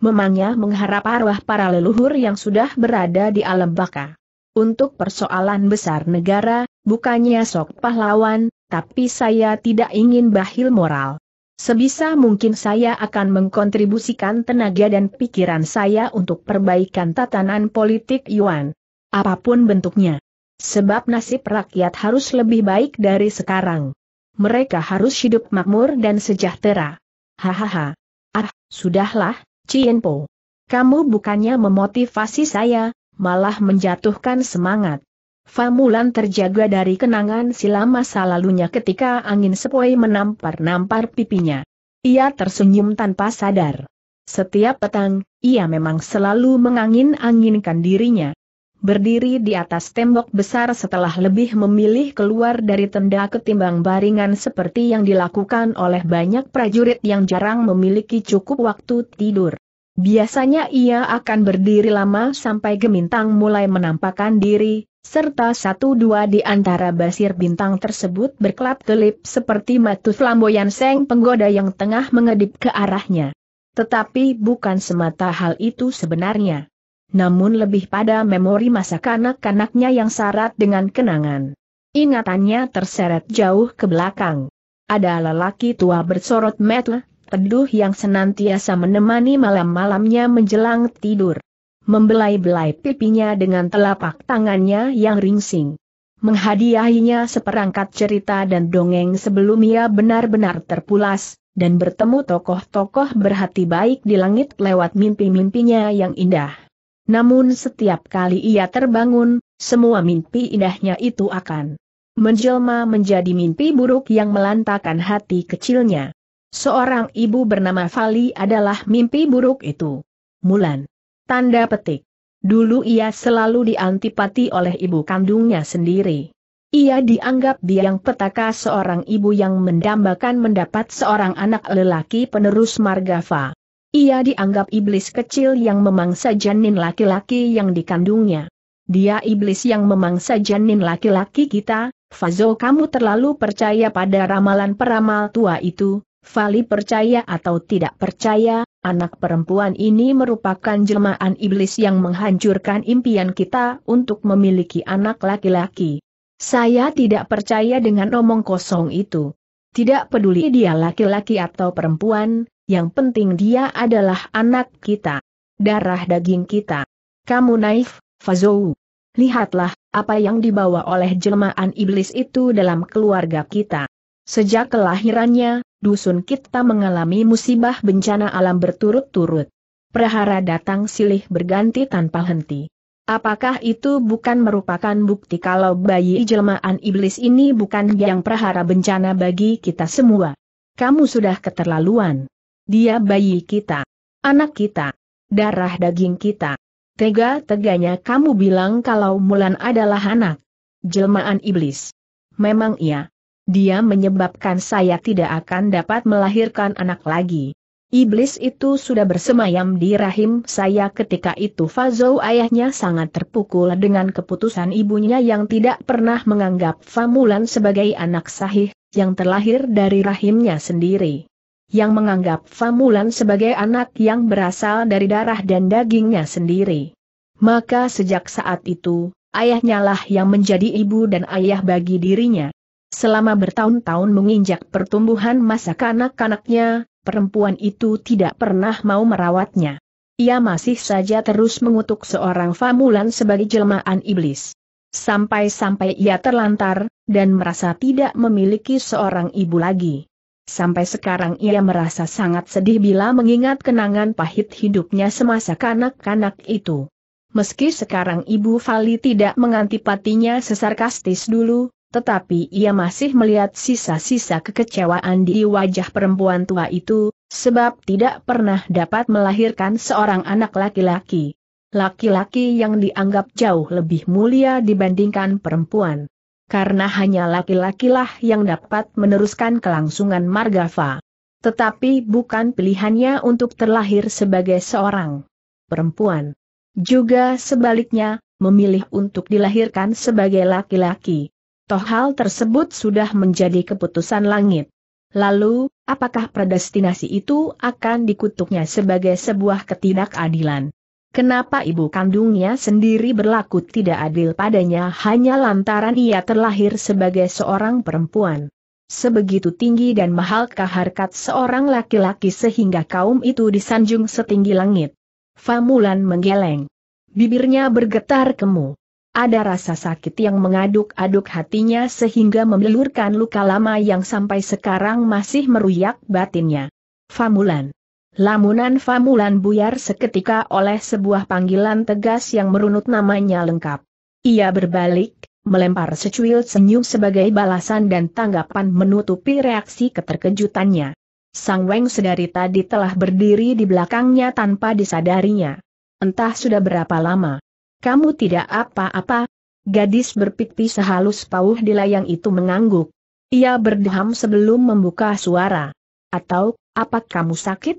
memangnya mengharap arwah para leluhur yang sudah berada di alam baka. Untuk persoalan besar negara, bukannya sok pahlawan, tapi saya tidak ingin bahil moral. Sebisa mungkin saya akan mengkontribusikan tenaga dan pikiran saya untuk perbaikan tatanan politik Yuan. Apapun bentuknya. Sebab nasib rakyat harus lebih baik dari sekarang. Mereka harus hidup makmur dan sejahtera. Hahaha. Ah, sudahlah, Cienpo, Kamu bukannya memotivasi saya, malah menjatuhkan semangat. Famulan terjaga dari kenangan silam masa lalunya ketika angin sepoi menampar-nampar pipinya. Ia tersenyum tanpa sadar. Setiap petang, ia memang selalu mengangin-anginkan dirinya. Berdiri di atas tembok besar setelah lebih memilih keluar dari tenda ketimbang baringan seperti yang dilakukan oleh banyak prajurit yang jarang memiliki cukup waktu tidur. Biasanya ia akan berdiri lama sampai gemintang mulai menampakkan diri, serta satu dua di antara basir bintang tersebut berkelap-kelip seperti matu flamboyan seng penggoda yang tengah mengedip ke arahnya. Tetapi bukan semata hal itu sebenarnya namun lebih pada memori masa kanak-kanaknya yang syarat dengan kenangan. Ingatannya terseret jauh ke belakang. Ada lelaki tua bersorot mata, teduh yang senantiasa menemani malam-malamnya menjelang tidur. Membelai-belai pipinya dengan telapak tangannya yang ringsing. Menghadiahinya seperangkat cerita dan dongeng sebelum ia benar-benar terpulas, dan bertemu tokoh-tokoh berhati baik di langit lewat mimpi-mimpinya yang indah. Namun setiap kali ia terbangun, semua mimpi indahnya itu akan menjelma menjadi mimpi buruk yang melantakan hati kecilnya. Seorang ibu bernama Fali adalah mimpi buruk itu. Mulan. Tanda petik. Dulu ia selalu diantipati oleh ibu kandungnya sendiri. Ia dianggap biang petaka seorang ibu yang mendambakan mendapat seorang anak lelaki penerus Margava. Ia dianggap iblis kecil yang memangsa janin laki-laki yang dikandungnya. Dia iblis yang memangsa janin laki-laki kita, Fazo kamu terlalu percaya pada ramalan peramal tua itu, Fali percaya atau tidak percaya, anak perempuan ini merupakan jelmaan iblis yang menghancurkan impian kita untuk memiliki anak laki-laki. Saya tidak percaya dengan omong kosong itu. Tidak peduli dia laki-laki atau perempuan, yang penting dia adalah anak kita. Darah daging kita. Kamu naif, Fazou. Lihatlah, apa yang dibawa oleh jelmaan iblis itu dalam keluarga kita. Sejak kelahirannya, dusun kita mengalami musibah bencana alam berturut-turut. Prahara datang silih berganti tanpa henti. Apakah itu bukan merupakan bukti kalau bayi jelmaan iblis ini bukan yang prahara bencana bagi kita semua? Kamu sudah keterlaluan. Dia bayi kita. Anak kita. Darah daging kita. Tega-teganya kamu bilang kalau Mulan adalah anak. Jelmaan iblis. Memang iya. Dia menyebabkan saya tidak akan dapat melahirkan anak lagi. Iblis itu sudah bersemayam di rahim saya ketika itu Fazou ayahnya sangat terpukul dengan keputusan ibunya yang tidak pernah menganggap Famulan sebagai anak sahih, yang terlahir dari rahimnya sendiri yang menganggap Famulan sebagai anak yang berasal dari darah dan dagingnya sendiri. Maka sejak saat itu, ayahnya lah yang menjadi ibu dan ayah bagi dirinya. Selama bertahun-tahun menginjak pertumbuhan masa kanak-kanaknya, perempuan itu tidak pernah mau merawatnya. Ia masih saja terus mengutuk seorang Famulan sebagai jelmaan iblis. Sampai-sampai ia terlantar, dan merasa tidak memiliki seorang ibu lagi. Sampai sekarang ia merasa sangat sedih bila mengingat kenangan pahit hidupnya semasa kanak-kanak itu. Meski sekarang Ibu Fali tidak mengantipatinya sesarkastis dulu, tetapi ia masih melihat sisa-sisa kekecewaan di wajah perempuan tua itu, sebab tidak pernah dapat melahirkan seorang anak laki-laki. Laki-laki yang dianggap jauh lebih mulia dibandingkan perempuan karena hanya laki-lakilah yang dapat meneruskan kelangsungan Margava. Tetapi bukan pilihannya untuk terlahir sebagai seorang perempuan. Juga sebaliknya, memilih untuk dilahirkan sebagai laki-laki. Toh hal tersebut sudah menjadi keputusan langit. Lalu, apakah predestinasi itu akan dikutuknya sebagai sebuah ketidakadilan? Kenapa ibu kandungnya sendiri berlaku tidak adil padanya hanya lantaran ia terlahir sebagai seorang perempuan? Sebegitu tinggi dan mahal harkat seorang laki-laki sehingga kaum itu disanjung setinggi langit? Famulan menggeleng. Bibirnya bergetar kemu. Ada rasa sakit yang mengaduk-aduk hatinya sehingga memelurkan luka lama yang sampai sekarang masih meruyak batinnya. Famulan. Lamunan Famulan buyar seketika oleh sebuah panggilan tegas yang merunut namanya lengkap. Ia berbalik, melempar secuil senyum sebagai balasan dan tanggapan menutupi reaksi keterkejutannya. Sang Weng sedari tadi telah berdiri di belakangnya tanpa disadarinya. Entah sudah berapa lama. Kamu tidak apa-apa. Gadis berpipi sehalus pauh di layang itu mengangguk. Ia berdeham sebelum membuka suara. Atau, apa kamu sakit?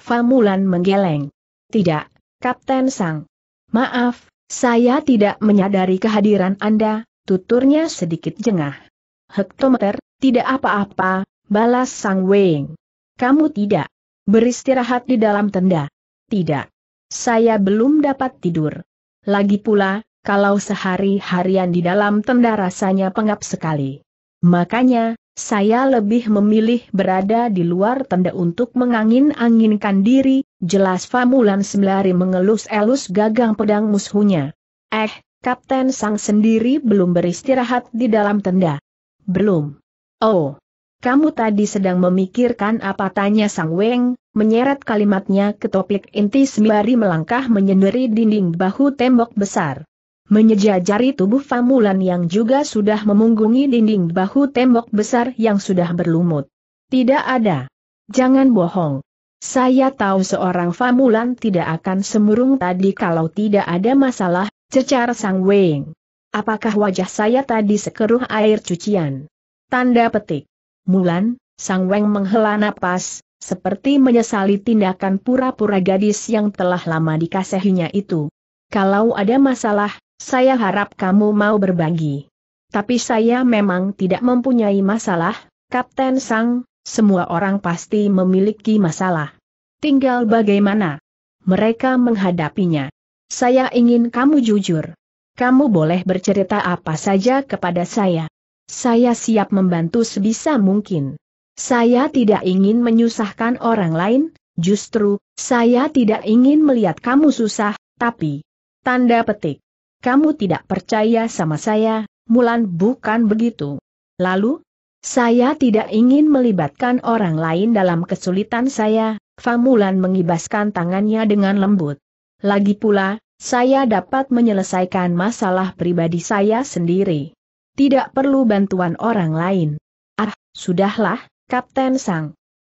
Famulan menggeleng. Tidak, Kapten Sang. Maaf, saya tidak menyadari kehadiran Anda, tuturnya sedikit jengah. Hektometer, tidak apa-apa, balas Sang Weng. Kamu tidak beristirahat di dalam tenda. Tidak. Saya belum dapat tidur. Lagi pula, kalau sehari-harian di dalam tenda rasanya pengap sekali. Makanya, saya lebih memilih berada di luar tenda untuk mengangin-anginkan diri, jelas Famulan Semlari mengelus-elus gagang pedang musuhnya. Eh, Kapten Sang sendiri belum beristirahat di dalam tenda. Belum. Oh. Kamu tadi sedang memikirkan apa tanya Sang Weng, menyeret kalimatnya ke topik inti sembari melangkah menyendiri dinding bahu tembok besar menyejajari tubuh Famulan yang juga sudah memunggungi dinding bahu tembok besar yang sudah berlumut. Tidak ada. Jangan bohong. Saya tahu seorang Famulan tidak akan semurung tadi kalau tidak ada masalah, cecar Sang Weng. Apakah wajah saya tadi sekeruh air cucian? Tanda petik. Mulan, Sang Weng menghela napas, seperti menyesali tindakan pura-pura gadis yang telah lama dikasihinya itu. Kalau ada masalah, saya harap kamu mau berbagi. Tapi saya memang tidak mempunyai masalah, Kapten Sang, semua orang pasti memiliki masalah. Tinggal bagaimana mereka menghadapinya. Saya ingin kamu jujur. Kamu boleh bercerita apa saja kepada saya. Saya siap membantu sebisa mungkin. Saya tidak ingin menyusahkan orang lain, justru, saya tidak ingin melihat kamu susah, tapi... Tanda petik kamu tidak percaya sama saya, Mulan bukan begitu. Lalu, saya tidak ingin melibatkan orang lain dalam kesulitan saya, Famulan mengibaskan tangannya dengan lembut. Lagi pula, saya dapat menyelesaikan masalah pribadi saya sendiri. Tidak perlu bantuan orang lain. Ah, sudahlah, Kapten Sang.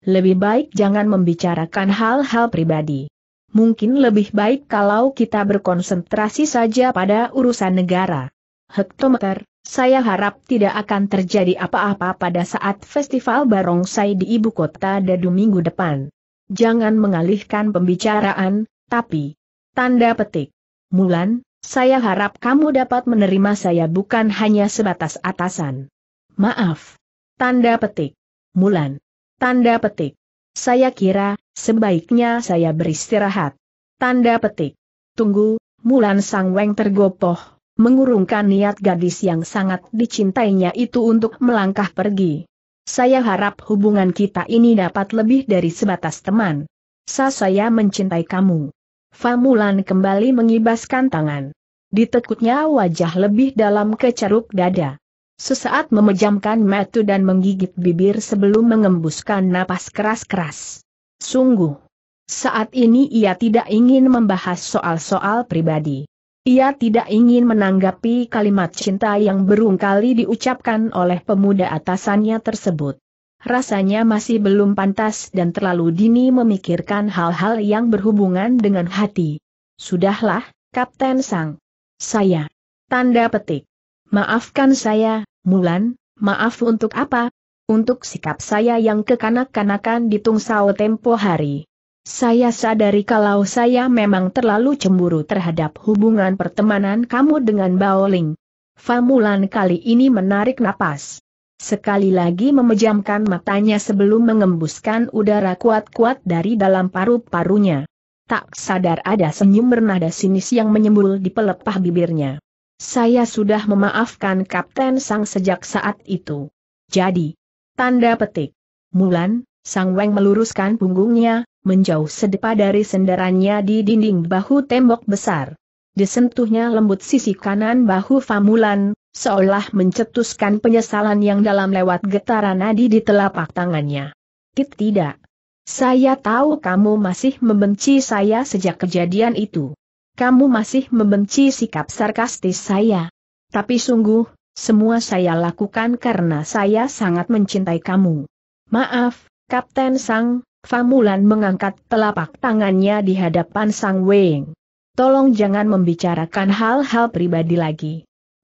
Lebih baik jangan membicarakan hal-hal pribadi mungkin lebih baik kalau kita berkonsentrasi saja pada urusan negara. Hektometer, saya harap tidak akan terjadi apa-apa pada saat festival barongsai di ibu kota Dadu minggu depan. Jangan mengalihkan pembicaraan, tapi... Tanda petik. Mulan, saya harap kamu dapat menerima saya bukan hanya sebatas atasan. Maaf. Tanda petik. Mulan. Tanda petik. Saya kira, sebaiknya saya beristirahat. Tanda petik. Tunggu, Mulan Sang Weng tergopoh, mengurungkan niat gadis yang sangat dicintainya itu untuk melangkah pergi. Saya harap hubungan kita ini dapat lebih dari sebatas teman. Sa saya mencintai kamu. Fa Mulan kembali mengibaskan tangan. Ditekutnya wajah lebih dalam ke dada. Sesaat memejamkan mata dan menggigit bibir sebelum mengembuskan napas keras-keras. Sungguh. Saat ini ia tidak ingin membahas soal-soal pribadi. Ia tidak ingin menanggapi kalimat cinta yang berungkali diucapkan oleh pemuda atasannya tersebut. Rasanya masih belum pantas dan terlalu dini memikirkan hal-hal yang berhubungan dengan hati. Sudahlah, Kapten Sang. Saya. Tanda petik. Maafkan saya, Mulan, maaf untuk apa? Untuk sikap saya yang kekanak-kanakan di Tungsao tempo hari. Saya sadari kalau saya memang terlalu cemburu terhadap hubungan pertemanan kamu dengan Baoling. Famulan kali ini menarik napas. Sekali lagi memejamkan matanya sebelum mengembuskan udara kuat-kuat dari dalam paru-parunya. Tak sadar ada senyum bernada sinis yang menyembul di pelepah bibirnya. Saya sudah memaafkan Kapten Sang sejak saat itu. Jadi, tanda petik. Mulan, Sang Weng meluruskan punggungnya, menjauh sedepa dari sendarannya di dinding bahu tembok besar. Disentuhnya lembut sisi kanan bahu Famulan, seolah mencetuskan penyesalan yang dalam lewat getaran nadi di telapak tangannya. Kit tidak. Saya tahu kamu masih membenci saya sejak kejadian itu kamu masih membenci sikap sarkastis saya. Tapi sungguh, semua saya lakukan karena saya sangat mencintai kamu. Maaf, Kapten Sang, Famulan mengangkat telapak tangannya di hadapan Sang Weng. Tolong jangan membicarakan hal-hal pribadi lagi.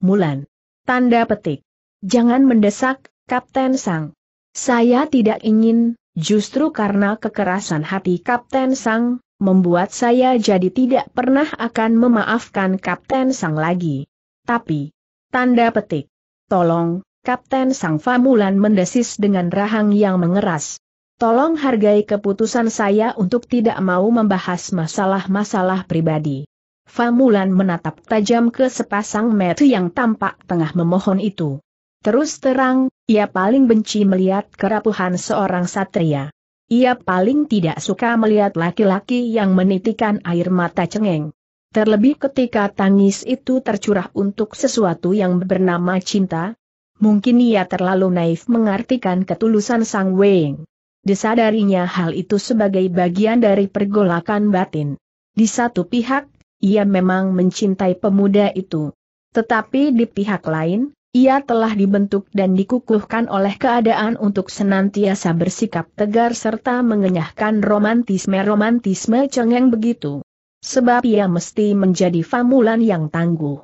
Mulan. Tanda petik. Jangan mendesak, Kapten Sang. Saya tidak ingin, justru karena kekerasan hati Kapten Sang, membuat saya jadi tidak pernah akan memaafkan Kapten Sang lagi. Tapi, tanda petik. Tolong, Kapten Sang Famulan mendesis dengan rahang yang mengeras. Tolong hargai keputusan saya untuk tidak mau membahas masalah-masalah pribadi. Famulan menatap tajam ke sepasang mata yang tampak tengah memohon itu. Terus terang, ia paling benci melihat kerapuhan seorang satria. Ia paling tidak suka melihat laki-laki yang menitikan air mata cengeng. Terlebih ketika tangis itu tercurah untuk sesuatu yang bernama cinta, mungkin ia terlalu naif mengartikan ketulusan Sang Weng. Disadarinya hal itu sebagai bagian dari pergolakan batin. Di satu pihak, ia memang mencintai pemuda itu. Tetapi di pihak lain, ia telah dibentuk dan dikukuhkan oleh keadaan untuk senantiasa bersikap tegar serta mengenyahkan romantisme-romantisme cengeng begitu. Sebab ia mesti menjadi famulan yang tangguh.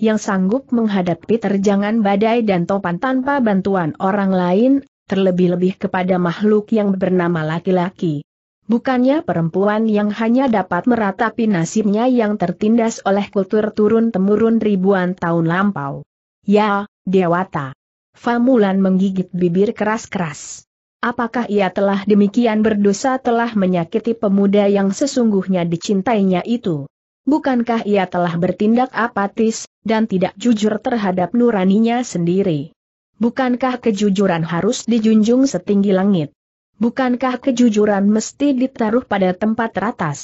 Yang sanggup menghadapi terjangan badai dan topan tanpa bantuan orang lain, terlebih-lebih kepada makhluk yang bernama laki-laki. Bukannya perempuan yang hanya dapat meratapi nasibnya yang tertindas oleh kultur turun-temurun ribuan tahun lampau. Ya, Dewata. Famulan menggigit bibir keras-keras. Apakah ia telah demikian berdosa telah menyakiti pemuda yang sesungguhnya dicintainya itu? Bukankah ia telah bertindak apatis, dan tidak jujur terhadap nuraninya sendiri? Bukankah kejujuran harus dijunjung setinggi langit? Bukankah kejujuran mesti ditaruh pada tempat teratas?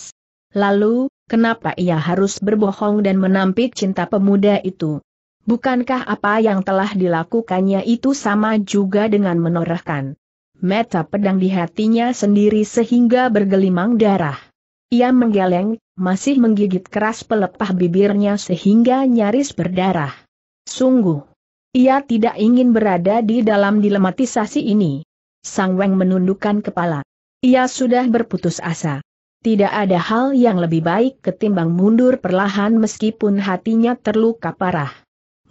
Lalu, kenapa ia harus berbohong dan menampik cinta pemuda itu? Bukankah apa yang telah dilakukannya itu sama juga dengan menorehkan meta pedang di hatinya sendiri sehingga bergelimang darah? Ia menggeleng, masih menggigit keras pelepah bibirnya sehingga nyaris berdarah. Sungguh, ia tidak ingin berada di dalam dilematisasi ini. Sang Weng menundukkan kepala. Ia sudah berputus asa. Tidak ada hal yang lebih baik ketimbang mundur perlahan meskipun hatinya terluka parah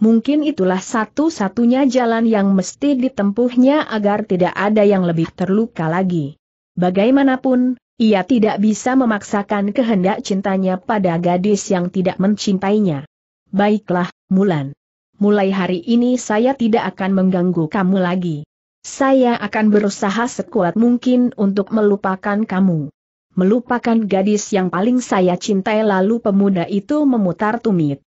mungkin itulah satu-satunya jalan yang mesti ditempuhnya agar tidak ada yang lebih terluka lagi. Bagaimanapun, ia tidak bisa memaksakan kehendak cintanya pada gadis yang tidak mencintainya. Baiklah, Mulan. Mulai hari ini saya tidak akan mengganggu kamu lagi. Saya akan berusaha sekuat mungkin untuk melupakan kamu. Melupakan gadis yang paling saya cintai lalu pemuda itu memutar tumit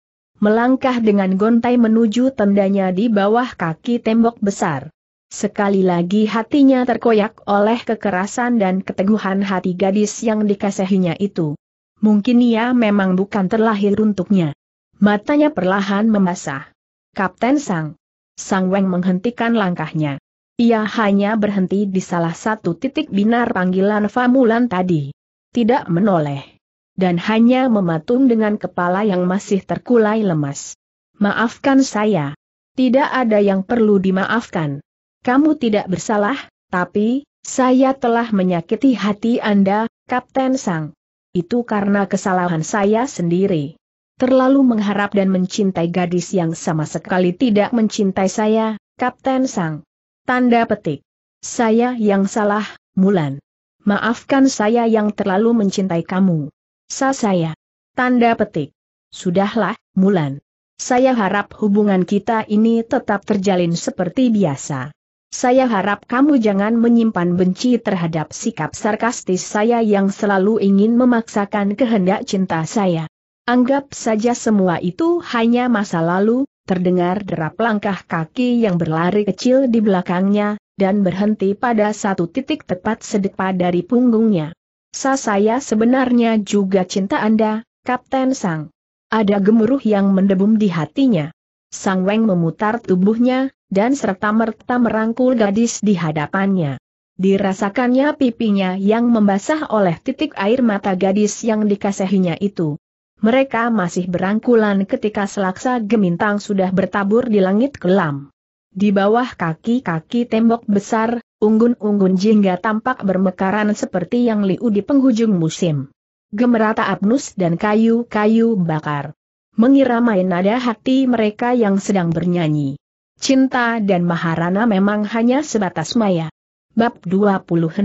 melangkah dengan gontai menuju tendanya di bawah kaki tembok besar. Sekali lagi hatinya terkoyak oleh kekerasan dan keteguhan hati gadis yang dikasihinya itu. Mungkin ia memang bukan terlahir untuknya. Matanya perlahan membasah. Kapten Sang. Sang Weng menghentikan langkahnya. Ia hanya berhenti di salah satu titik binar panggilan Famulan tadi. Tidak menoleh dan hanya mematung dengan kepala yang masih terkulai lemas. Maafkan saya. Tidak ada yang perlu dimaafkan. Kamu tidak bersalah, tapi, saya telah menyakiti hati Anda, Kapten Sang. Itu karena kesalahan saya sendiri. Terlalu mengharap dan mencintai gadis yang sama sekali tidak mencintai saya, Kapten Sang. Tanda petik. Saya yang salah, Mulan. Maafkan saya yang terlalu mencintai kamu. Sa saya. Tanda petik. Sudahlah, Mulan. Saya harap hubungan kita ini tetap terjalin seperti biasa. Saya harap kamu jangan menyimpan benci terhadap sikap sarkastis saya yang selalu ingin memaksakan kehendak cinta saya. Anggap saja semua itu hanya masa lalu, terdengar derap langkah kaki yang berlari kecil di belakangnya, dan berhenti pada satu titik tepat sedepa dari punggungnya. Sa saya sebenarnya juga cinta Anda, Kapten Sang. Ada gemuruh yang mendebum di hatinya. Sang Weng memutar tubuhnya, dan serta-merta merangkul gadis di hadapannya. Dirasakannya pipinya yang membasah oleh titik air mata gadis yang dikasihinya itu. Mereka masih berangkulan ketika selaksa gemintang sudah bertabur di langit kelam. Di bawah kaki-kaki tembok besar, Unggun-unggun jingga tampak bermekaran seperti yang liu di penghujung musim. Gemerata abnus dan kayu-kayu bakar. Mengira main nada hati mereka yang sedang bernyanyi. Cinta dan Maharana memang hanya sebatas maya. Bab 26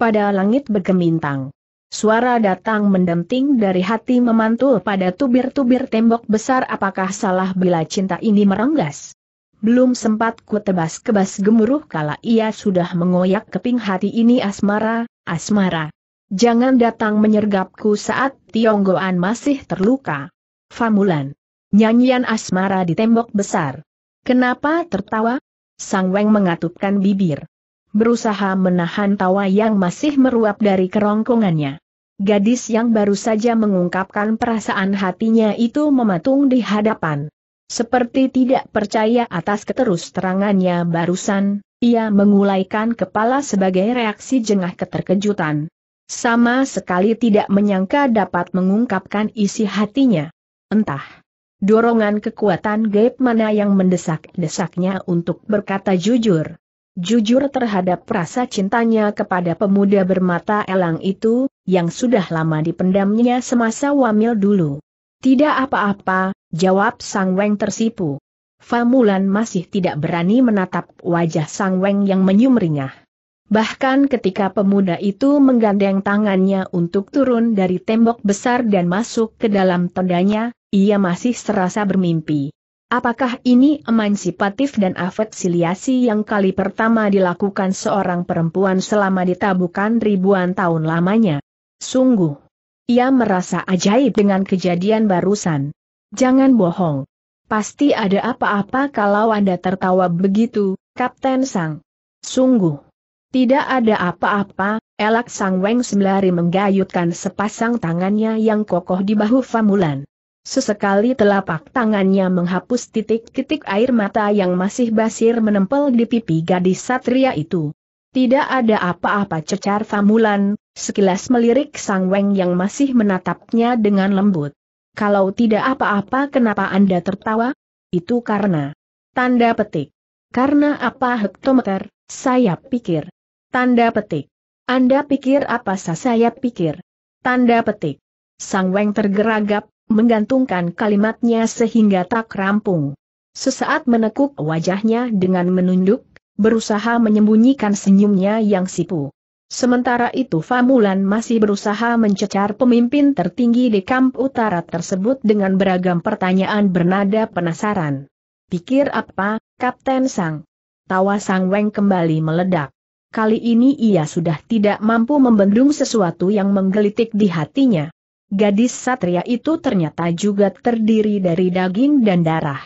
Pada langit bergemintang. Suara datang mendenting dari hati memantul pada tubir-tubir tembok besar apakah salah bila cinta ini merenggas? Belum sempat ku tebas kebas gemuruh kala ia sudah mengoyak keping hati ini asmara, asmara. Jangan datang menyergapku saat Tionggoan masih terluka. Famulan. Nyanyian asmara di tembok besar. Kenapa tertawa? Sang Weng mengatupkan bibir. Berusaha menahan tawa yang masih meruap dari kerongkongannya. Gadis yang baru saja mengungkapkan perasaan hatinya itu mematung di hadapan. Seperti tidak percaya atas keterus terangannya barusan, ia mengulaikan kepala sebagai reaksi jengah keterkejutan. Sama sekali tidak menyangka dapat mengungkapkan isi hatinya. Entah. Dorongan kekuatan gaib mana yang mendesak-desaknya untuk berkata jujur. Jujur terhadap rasa cintanya kepada pemuda bermata elang itu, yang sudah lama dipendamnya semasa wamil dulu. Tidak apa-apa, Jawab Sang Weng tersipu. Famulan masih tidak berani menatap wajah Sang Weng yang menyumringah. Bahkan ketika pemuda itu menggandeng tangannya untuk turun dari tembok besar dan masuk ke dalam tendanya, ia masih serasa bermimpi. Apakah ini emansipatif dan afetsiliasi yang kali pertama dilakukan seorang perempuan selama ditabukan ribuan tahun lamanya? Sungguh. Ia merasa ajaib dengan kejadian barusan. Jangan bohong. Pasti ada apa-apa kalau Anda tertawa begitu, Kapten Sang. Sungguh. Tidak ada apa-apa, elak Sang Weng sembari menggayutkan sepasang tangannya yang kokoh di bahu Famulan. Sesekali telapak tangannya menghapus titik-titik air mata yang masih basir menempel di pipi gadis satria itu. Tidak ada apa-apa cecar Famulan, sekilas melirik Sang Weng yang masih menatapnya dengan lembut kalau tidak apa-apa kenapa Anda tertawa? Itu karena. Tanda petik. Karena apa hektometer, saya pikir. Tanda petik. Anda pikir apa sah saya pikir. Tanda petik. Sang Weng tergeragap, menggantungkan kalimatnya sehingga tak rampung. Sesaat menekuk wajahnya dengan menunduk, berusaha menyembunyikan senyumnya yang sipu. Sementara itu Famulan masih berusaha mencecar pemimpin tertinggi di kamp utara tersebut dengan beragam pertanyaan bernada penasaran. Pikir apa, Kapten Sang? Tawa Sang Weng kembali meledak. Kali ini ia sudah tidak mampu membendung sesuatu yang menggelitik di hatinya. Gadis satria itu ternyata juga terdiri dari daging dan darah.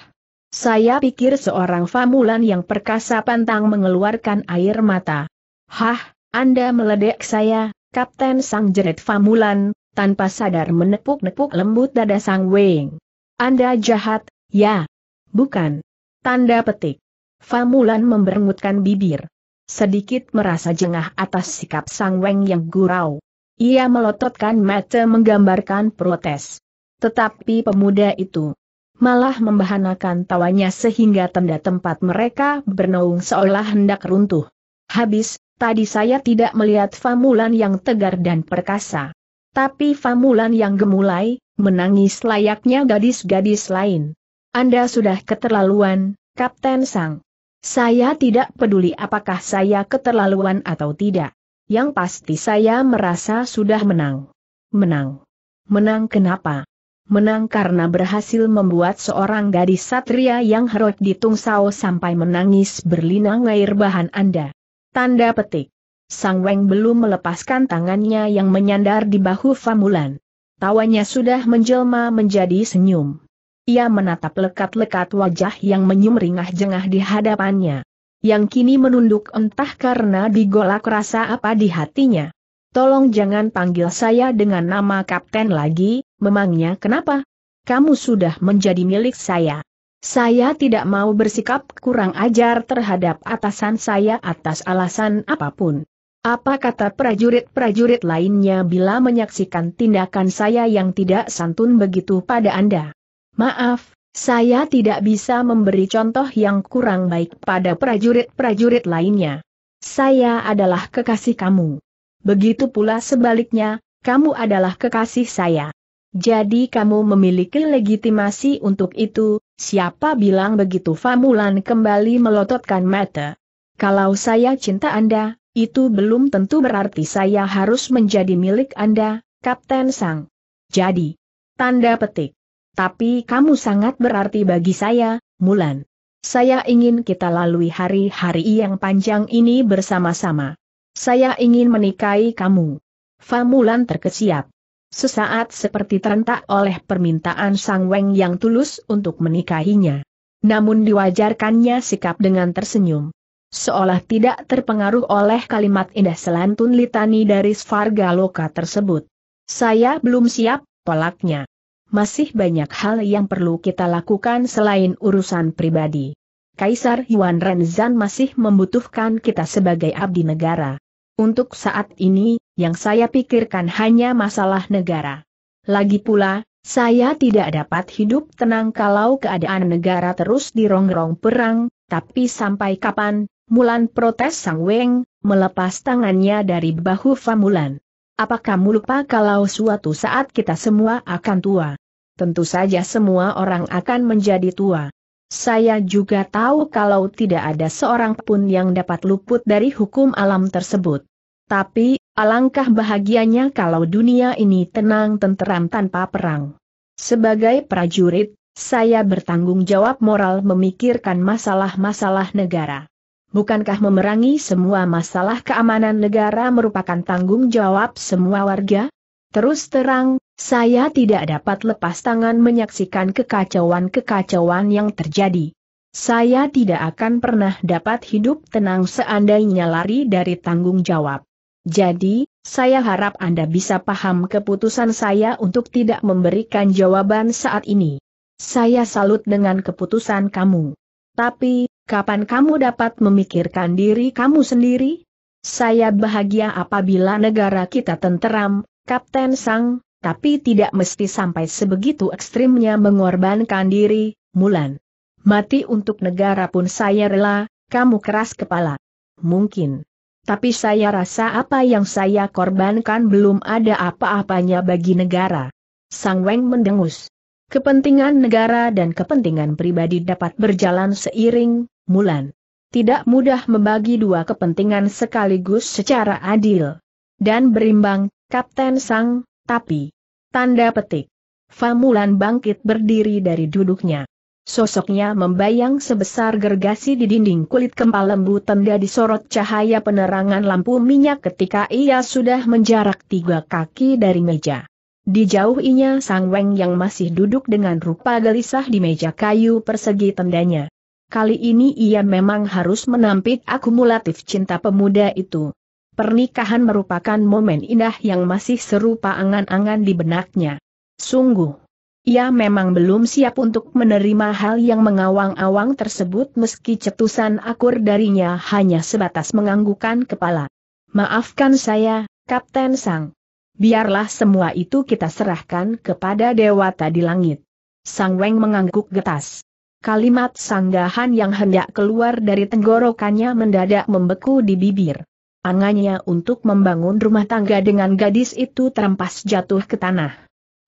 Saya pikir seorang Famulan yang perkasa pantang mengeluarkan air mata. Hah, anda meledek saya, Kapten Sang jeret Famulan, tanpa sadar menepuk-nepuk lembut dada Sang Weng. Anda jahat, ya. Bukan. Tanda petik. Famulan memberengutkan bibir. Sedikit merasa jengah atas sikap Sang Weng yang gurau. Ia melototkan mata menggambarkan protes. Tetapi pemuda itu malah membahanakan tawanya sehingga tenda tempat mereka bernaung seolah hendak runtuh. Habis, Tadi saya tidak melihat Famulan yang tegar dan perkasa. Tapi Famulan yang gemulai, menangis layaknya gadis-gadis lain. Anda sudah keterlaluan, Kapten Sang. Saya tidak peduli apakah saya keterlaluan atau tidak. Yang pasti saya merasa sudah menang. Menang. Menang kenapa? Menang karena berhasil membuat seorang gadis satria yang heroik di Tungsao sampai menangis berlinang air bahan Anda. Tanda petik. Sang Weng belum melepaskan tangannya yang menyandar di bahu Famulan. Tawanya sudah menjelma menjadi senyum. Ia menatap lekat-lekat wajah yang menyumringah jengah di hadapannya. Yang kini menunduk entah karena digolak rasa apa di hatinya. Tolong jangan panggil saya dengan nama kapten lagi, memangnya kenapa? Kamu sudah menjadi milik saya. Saya tidak mau bersikap kurang ajar terhadap atasan saya atas alasan apapun. Apa kata prajurit-prajurit lainnya bila menyaksikan tindakan saya yang tidak santun begitu pada Anda? Maaf, saya tidak bisa memberi contoh yang kurang baik pada prajurit-prajurit lainnya. Saya adalah kekasih kamu. Begitu pula sebaliknya, kamu adalah kekasih saya. Jadi kamu memiliki legitimasi untuk itu, Siapa bilang begitu Famulan kembali melototkan mata. Kalau saya cinta Anda, itu belum tentu berarti saya harus menjadi milik Anda, Kapten Sang. Jadi, tanda petik. Tapi kamu sangat berarti bagi saya, Mulan. Saya ingin kita lalui hari-hari yang panjang ini bersama-sama. Saya ingin menikahi kamu. Famulan terkesiap sesaat seperti terentak oleh permintaan Sang Weng yang tulus untuk menikahinya. Namun diwajarkannya sikap dengan tersenyum. Seolah tidak terpengaruh oleh kalimat indah selantun litani dari Svarga Loka tersebut. Saya belum siap, tolaknya. Masih banyak hal yang perlu kita lakukan selain urusan pribadi. Kaisar Yuan Renzan masih membutuhkan kita sebagai abdi negara. Untuk saat ini, yang saya pikirkan hanya masalah negara. Lagi pula, saya tidak dapat hidup tenang kalau keadaan negara terus dirongrong perang, tapi sampai kapan, Mulan protes Sang Weng, melepas tangannya dari bahu Famulan. Apa kamu lupa kalau suatu saat kita semua akan tua? Tentu saja semua orang akan menjadi tua. Saya juga tahu kalau tidak ada seorang pun yang dapat luput dari hukum alam tersebut. Tapi, Alangkah bahagianya kalau dunia ini tenang tenteram tanpa perang. Sebagai prajurit, saya bertanggung jawab moral memikirkan masalah-masalah negara. Bukankah memerangi semua masalah keamanan negara merupakan tanggung jawab semua warga? Terus terang, saya tidak dapat lepas tangan menyaksikan kekacauan-kekacauan yang terjadi. Saya tidak akan pernah dapat hidup tenang seandainya lari dari tanggung jawab. Jadi, saya harap Anda bisa paham keputusan saya untuk tidak memberikan jawaban saat ini. Saya salut dengan keputusan kamu. Tapi, kapan kamu dapat memikirkan diri kamu sendiri? Saya bahagia apabila negara kita tenteram, Kapten Sang, tapi tidak mesti sampai sebegitu ekstrimnya mengorbankan diri, Mulan. Mati untuk negara pun saya rela, kamu keras kepala. Mungkin. Tapi saya rasa apa yang saya korbankan belum ada apa-apanya bagi negara. Sang Weng mendengus. Kepentingan negara dan kepentingan pribadi dapat berjalan seiring, Mulan. Tidak mudah membagi dua kepentingan sekaligus secara adil. Dan berimbang, Kapten Sang, tapi... Tanda petik. Famulan bangkit berdiri dari duduknya. Sosoknya membayang sebesar gergasi di dinding kulit kempal lembu tenda disorot cahaya penerangan lampu minyak ketika ia sudah menjarak tiga kaki dari meja. Di jauh inya Sang Weng yang masih duduk dengan rupa gelisah di meja kayu persegi tendanya. Kali ini ia memang harus menampik akumulatif cinta pemuda itu. Pernikahan merupakan momen indah yang masih serupa angan-angan di benaknya. Sungguh ia memang belum siap untuk menerima hal yang mengawang-awang tersebut meski cetusan akur darinya hanya sebatas menganggukan kepala. Maafkan saya, Kapten Sang. Biarlah semua itu kita serahkan kepada Dewata di langit. Sang Weng mengangguk getas. Kalimat sanggahan yang hendak keluar dari tenggorokannya mendadak membeku di bibir. Angannya untuk membangun rumah tangga dengan gadis itu terempas jatuh ke tanah.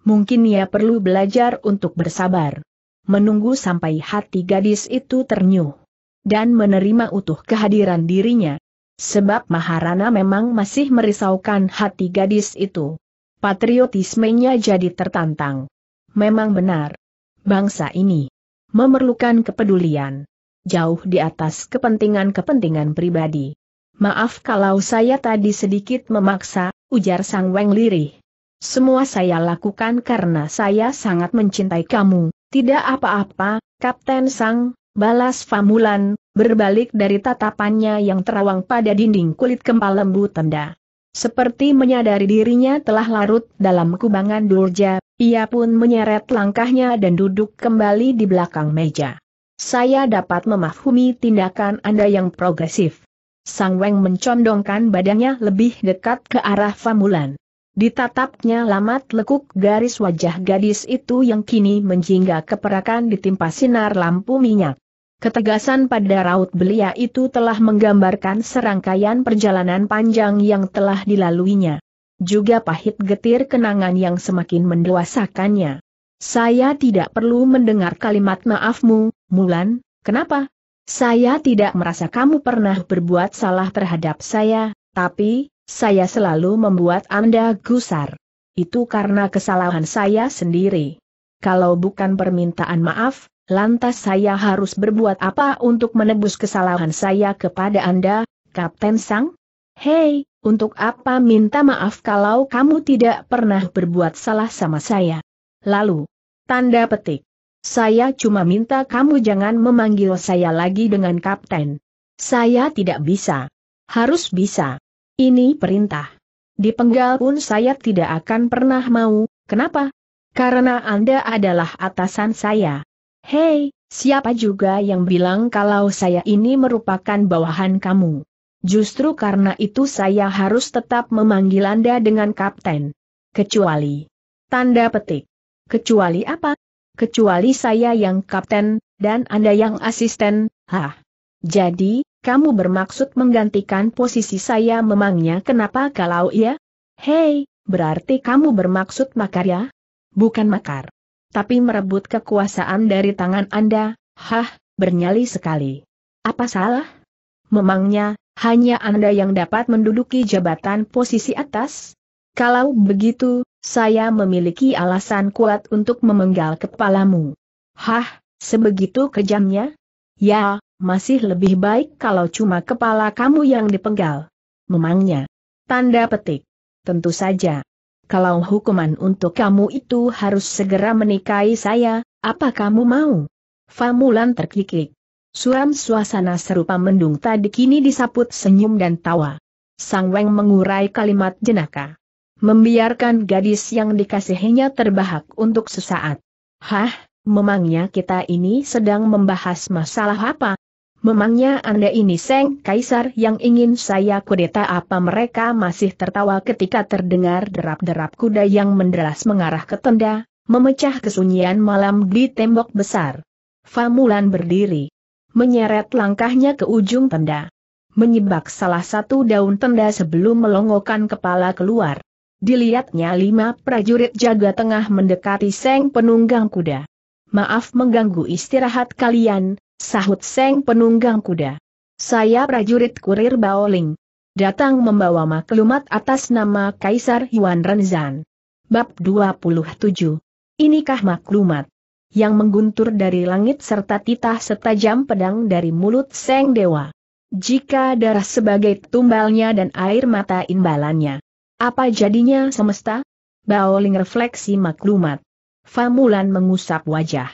Mungkin ia perlu belajar untuk bersabar. Menunggu sampai hati gadis itu ternyuh. Dan menerima utuh kehadiran dirinya. Sebab Maharana memang masih merisaukan hati gadis itu. Patriotismenya jadi tertantang. Memang benar. Bangsa ini memerlukan kepedulian. Jauh di atas kepentingan-kepentingan pribadi. Maaf kalau saya tadi sedikit memaksa, ujar Sang Weng lirih. Semua saya lakukan karena saya sangat mencintai kamu. Tidak apa-apa, Kapten Sang, balas Famulan, berbalik dari tatapannya yang terawang pada dinding kulit kempal lembu tenda. Seperti menyadari dirinya telah larut dalam kubangan durja, ia pun menyeret langkahnya dan duduk kembali di belakang meja. Saya dapat memahami tindakan Anda yang progresif. Sang Weng mencondongkan badannya lebih dekat ke arah Famulan. Ditatapnya lamat lekuk garis wajah gadis itu yang kini menjingga keperakan ditimpa sinar lampu minyak. Ketegasan pada raut belia itu telah menggambarkan serangkaian perjalanan panjang yang telah dilaluinya. Juga pahit getir kenangan yang semakin mendewasakannya. Saya tidak perlu mendengar kalimat maafmu, Mulan, kenapa? Saya tidak merasa kamu pernah berbuat salah terhadap saya, tapi, saya selalu membuat Anda gusar. Itu karena kesalahan saya sendiri. Kalau bukan permintaan maaf, lantas saya harus berbuat apa untuk menebus kesalahan saya kepada Anda, Kapten Sang? Hei, untuk apa minta maaf kalau kamu tidak pernah berbuat salah sama saya? Lalu, tanda petik. Saya cuma minta kamu jangan memanggil saya lagi dengan Kapten. Saya tidak bisa. Harus bisa. Ini perintah. Di penggal pun saya tidak akan pernah mau, kenapa? Karena Anda adalah atasan saya. Hei, siapa juga yang bilang kalau saya ini merupakan bawahan kamu? Justru karena itu saya harus tetap memanggil Anda dengan kapten. Kecuali. Tanda petik. Kecuali apa? Kecuali saya yang kapten, dan Anda yang asisten, hah? Jadi, kamu bermaksud menggantikan posisi saya memangnya kenapa kalau ya? Hei, berarti kamu bermaksud makar ya? Bukan makar. Tapi merebut kekuasaan dari tangan Anda, hah, bernyali sekali. Apa salah? Memangnya, hanya Anda yang dapat menduduki jabatan posisi atas? Kalau begitu, saya memiliki alasan kuat untuk memenggal kepalamu. Hah, sebegitu kejamnya? Ya, masih lebih baik kalau cuma kepala kamu yang dipenggal. Memangnya. Tanda petik. Tentu saja. Kalau hukuman untuk kamu itu harus segera menikahi saya, apa kamu mau? Famulan terkikik. Suram suasana serupa mendung tadi kini disaput senyum dan tawa. Sang Weng mengurai kalimat jenaka. Membiarkan gadis yang dikasihinya terbahak untuk sesaat. Hah, Memangnya kita ini sedang membahas masalah apa? Memangnya Anda ini Seng Kaisar yang ingin saya kudeta apa mereka masih tertawa ketika terdengar derap-derap kuda yang menderas mengarah ke tenda, memecah kesunyian malam di tembok besar. Famulan berdiri. Menyeret langkahnya ke ujung tenda. Menyebak salah satu daun tenda sebelum melongokkan kepala keluar. Dilihatnya lima prajurit jaga tengah mendekati Seng penunggang kuda maaf mengganggu istirahat kalian, sahut Seng penunggang kuda. Saya prajurit kurir Baoling. Datang membawa maklumat atas nama Kaisar Yuan Renzan. Bab 27. Inikah maklumat yang mengguntur dari langit serta titah setajam pedang dari mulut Seng Dewa. Jika darah sebagai tumbalnya dan air mata imbalannya. Apa jadinya semesta? Baoling refleksi maklumat. Famulan mengusap wajah.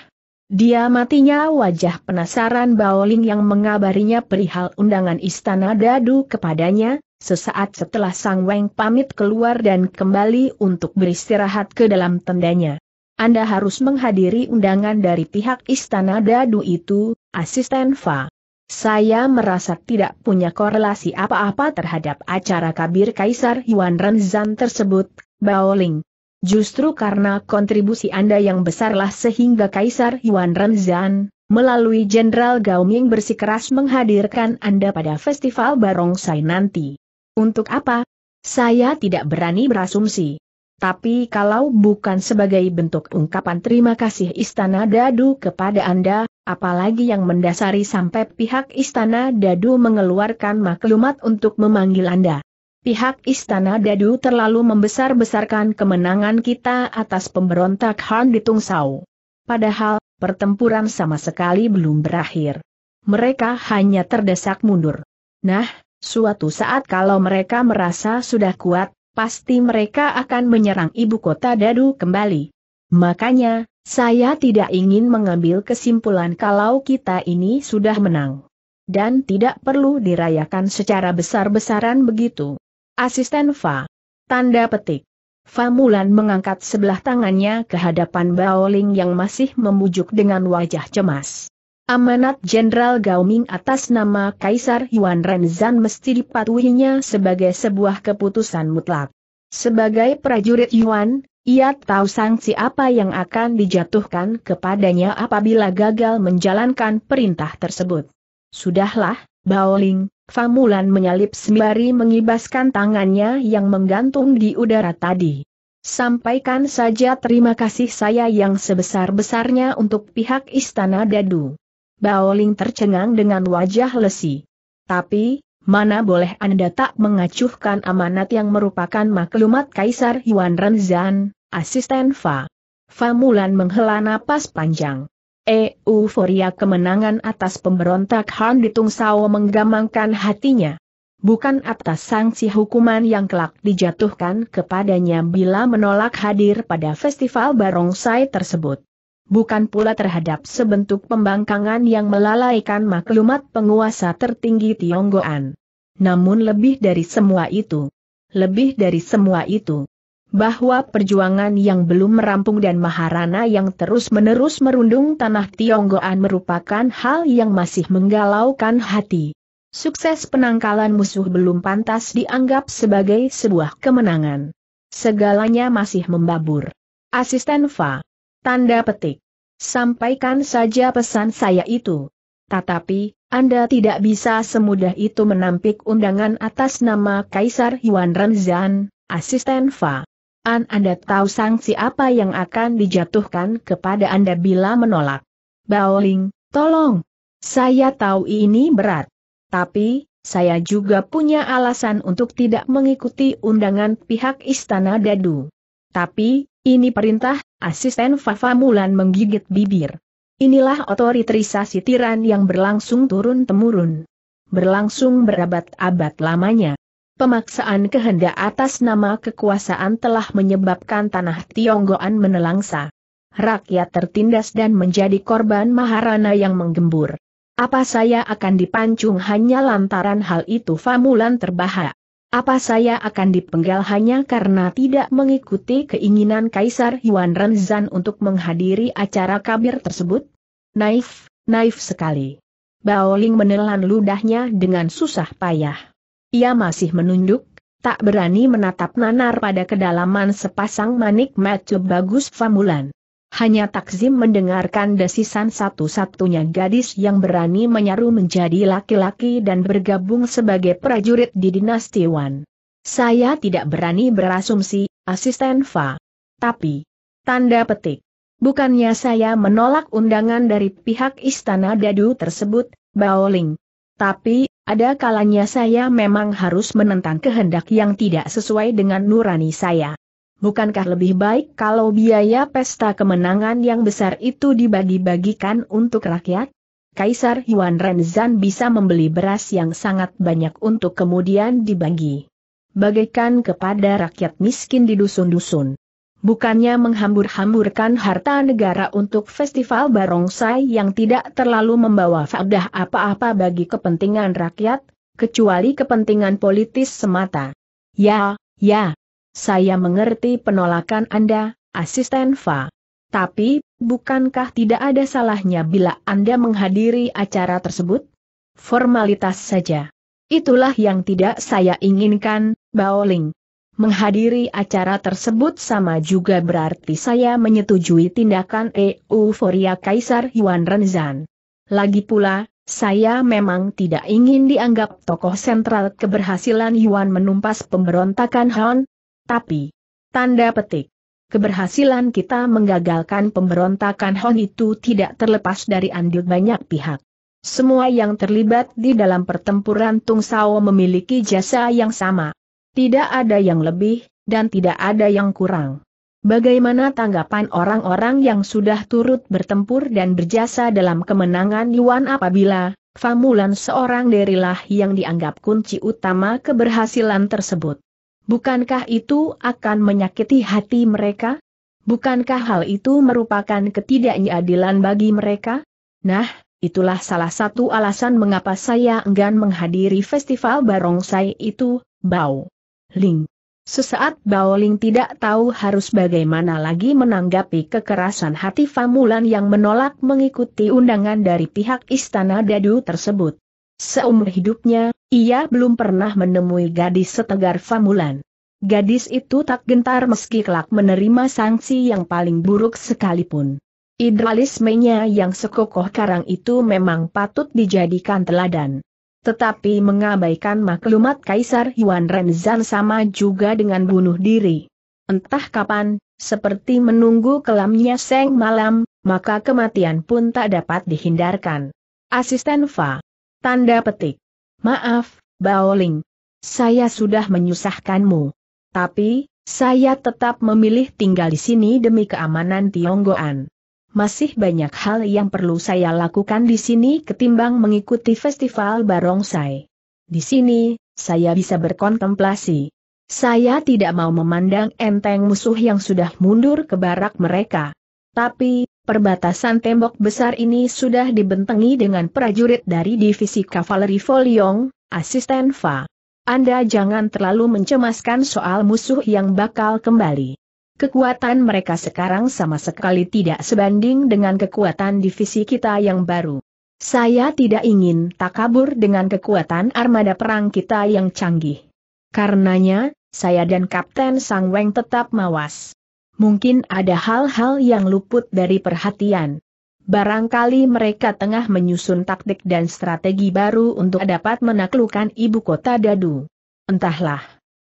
Dia matinya wajah penasaran Baoling yang mengabarinya perihal undangan istana dadu kepadanya, sesaat setelah Sang Weng pamit keluar dan kembali untuk beristirahat ke dalam tendanya. Anda harus menghadiri undangan dari pihak istana dadu itu, asisten Fa. Saya merasa tidak punya korelasi apa-apa terhadap acara kabir Kaisar Yuan Renzan tersebut, Baoling. Justru karena kontribusi Anda yang besarlah sehingga Kaisar Yuan Renzan, melalui Jenderal Gao Ming bersikeras menghadirkan Anda pada Festival Barongsai nanti. Untuk apa? Saya tidak berani berasumsi. Tapi kalau bukan sebagai bentuk ungkapan terima kasih Istana Dadu kepada Anda, apalagi yang mendasari sampai pihak Istana Dadu mengeluarkan maklumat untuk memanggil Anda. Pihak Istana Dadu terlalu membesar-besarkan kemenangan kita atas pemberontak Han di Tungsau. Padahal, pertempuran sama sekali belum berakhir. Mereka hanya terdesak mundur. Nah, suatu saat kalau mereka merasa sudah kuat, pasti mereka akan menyerang ibu kota Dadu kembali. Makanya, saya tidak ingin mengambil kesimpulan kalau kita ini sudah menang. Dan tidak perlu dirayakan secara besar-besaran begitu. Asisten Fa. Tanda petik. Fa Mulan mengangkat sebelah tangannya ke hadapan Baoling yang masih memujuk dengan wajah cemas. Amanat Jenderal Gaoming atas nama Kaisar Yuan Renzan mesti dipatuhinya sebagai sebuah keputusan mutlak. Sebagai prajurit Yuan, ia tahu sanksi apa yang akan dijatuhkan kepadanya apabila gagal menjalankan perintah tersebut. Sudahlah, Baoling, Famulan menyalip sembari mengibaskan tangannya yang menggantung di udara tadi. Sampaikan saja terima kasih saya yang sebesar-besarnya untuk pihak Istana Dadu. Baoling tercengang dengan wajah lesi. Tapi, mana boleh Anda tak mengacuhkan amanat yang merupakan maklumat Kaisar Yuan Renzan, asisten Fa. Famulan menghela napas panjang. Euforia kemenangan atas pemberontak Han Ditung Sao menggamangkan hatinya. Bukan atas sanksi hukuman yang kelak dijatuhkan kepadanya bila menolak hadir pada festival barongsai tersebut. Bukan pula terhadap sebentuk pembangkangan yang melalaikan maklumat penguasa tertinggi Tionggoan. Namun lebih dari semua itu. Lebih dari semua itu bahwa perjuangan yang belum merampung dan Maharana yang terus-menerus merundung tanah Tionggoan merupakan hal yang masih menggalaukan hati. Sukses penangkalan musuh belum pantas dianggap sebagai sebuah kemenangan. Segalanya masih membabur. Asisten Fa. Tanda petik. Sampaikan saja pesan saya itu. Tetapi, Anda tidak bisa semudah itu menampik undangan atas nama Kaisar Yuan Renzan, asisten Fa. An Anda tahu sanksi apa yang akan dijatuhkan kepada Anda bila menolak. Baoling, tolong. Saya tahu ini berat. Tapi, saya juga punya alasan untuk tidak mengikuti undangan pihak Istana Dadu. Tapi, ini perintah, asisten Fafa Mulan menggigit bibir. Inilah otoritrisasi tiran yang berlangsung turun-temurun. Berlangsung berabad-abad lamanya. Pemaksaan kehendak atas nama kekuasaan telah menyebabkan tanah Tionggoan menelangsa. Rakyat tertindas dan menjadi korban maharana yang menggembur. Apa saya akan dipancung hanya lantaran hal itu Famulan terbahak? Apa saya akan dipenggal hanya karena tidak mengikuti keinginan Kaisar Yuan Renzan untuk menghadiri acara kabir tersebut? Naif, naif sekali. Baoling menelan ludahnya dengan susah payah. Ia masih menunduk, tak berani menatap nanar pada kedalaman sepasang manik mata bagus famulan. Hanya Takzim mendengarkan desisan satu-satunya gadis yang berani menyaru menjadi laki-laki dan bergabung sebagai prajurit di dinasti Wan. Saya tidak berani berasumsi, asisten Fa. Tapi, tanda petik. Bukannya saya menolak undangan dari pihak istana dadu tersebut, Baoling. Tapi, ada kalanya saya memang harus menentang kehendak yang tidak sesuai dengan nurani saya. Bukankah lebih baik kalau biaya pesta kemenangan yang besar itu dibagi-bagikan untuk rakyat? Kaisar Yuan Renzan bisa membeli beras yang sangat banyak untuk kemudian dibagi. Bagaikan kepada rakyat miskin di dusun-dusun. Bukannya menghambur-hamburkan harta negara untuk festival barongsai yang tidak terlalu membawa faedah apa-apa bagi kepentingan rakyat, kecuali kepentingan politis semata. Ya, ya. Saya mengerti penolakan Anda, asisten Fa. Tapi, bukankah tidak ada salahnya bila Anda menghadiri acara tersebut? Formalitas saja. Itulah yang tidak saya inginkan, Baoling. Menghadiri acara tersebut sama juga berarti saya menyetujui tindakan euforia Kaisar Yuan Renzan. Lagi pula, saya memang tidak ingin dianggap tokoh sentral keberhasilan Yuan menumpas pemberontakan Han, tapi, tanda petik, keberhasilan kita menggagalkan pemberontakan Han itu tidak terlepas dari andil banyak pihak. Semua yang terlibat di dalam pertempuran Tung Sao memiliki jasa yang sama tidak ada yang lebih, dan tidak ada yang kurang. Bagaimana tanggapan orang-orang yang sudah turut bertempur dan berjasa dalam kemenangan Yuan apabila, Famulan seorang derilah yang dianggap kunci utama keberhasilan tersebut? Bukankah itu akan menyakiti hati mereka? Bukankah hal itu merupakan ketidakadilan bagi mereka? Nah, Itulah salah satu alasan mengapa saya enggan menghadiri festival barongsai itu, Bau. Ling. Sesaat Ling tidak tahu harus bagaimana lagi menanggapi kekerasan hati Famulan yang menolak mengikuti undangan dari pihak istana dadu tersebut. Seumur hidupnya, ia belum pernah menemui gadis setegar Famulan. Gadis itu tak gentar meski kelak menerima sanksi yang paling buruk sekalipun. Idealismenya yang sekokoh karang itu memang patut dijadikan teladan tetapi mengabaikan maklumat Kaisar Yuan Renzan sama juga dengan bunuh diri. Entah kapan, seperti menunggu kelamnya seng malam, maka kematian pun tak dapat dihindarkan. Asisten Fa. Tanda petik. Maaf, Baoling. Saya sudah menyusahkanmu. Tapi, saya tetap memilih tinggal di sini demi keamanan Tionggoan masih banyak hal yang perlu saya lakukan di sini ketimbang mengikuti festival barongsai. Di sini, saya bisa berkontemplasi. Saya tidak mau memandang enteng musuh yang sudah mundur ke barak mereka. Tapi, perbatasan tembok besar ini sudah dibentengi dengan prajurit dari Divisi Kavaleri Foliong, asisten Fa. Anda jangan terlalu mencemaskan soal musuh yang bakal kembali kekuatan mereka sekarang sama sekali tidak sebanding dengan kekuatan divisi kita yang baru. Saya tidak ingin takabur dengan kekuatan armada perang kita yang canggih. Karenanya, saya dan Kapten Sang Weng tetap mawas. Mungkin ada hal-hal yang luput dari perhatian. Barangkali mereka tengah menyusun taktik dan strategi baru untuk dapat menaklukkan ibu kota Dadu. Entahlah.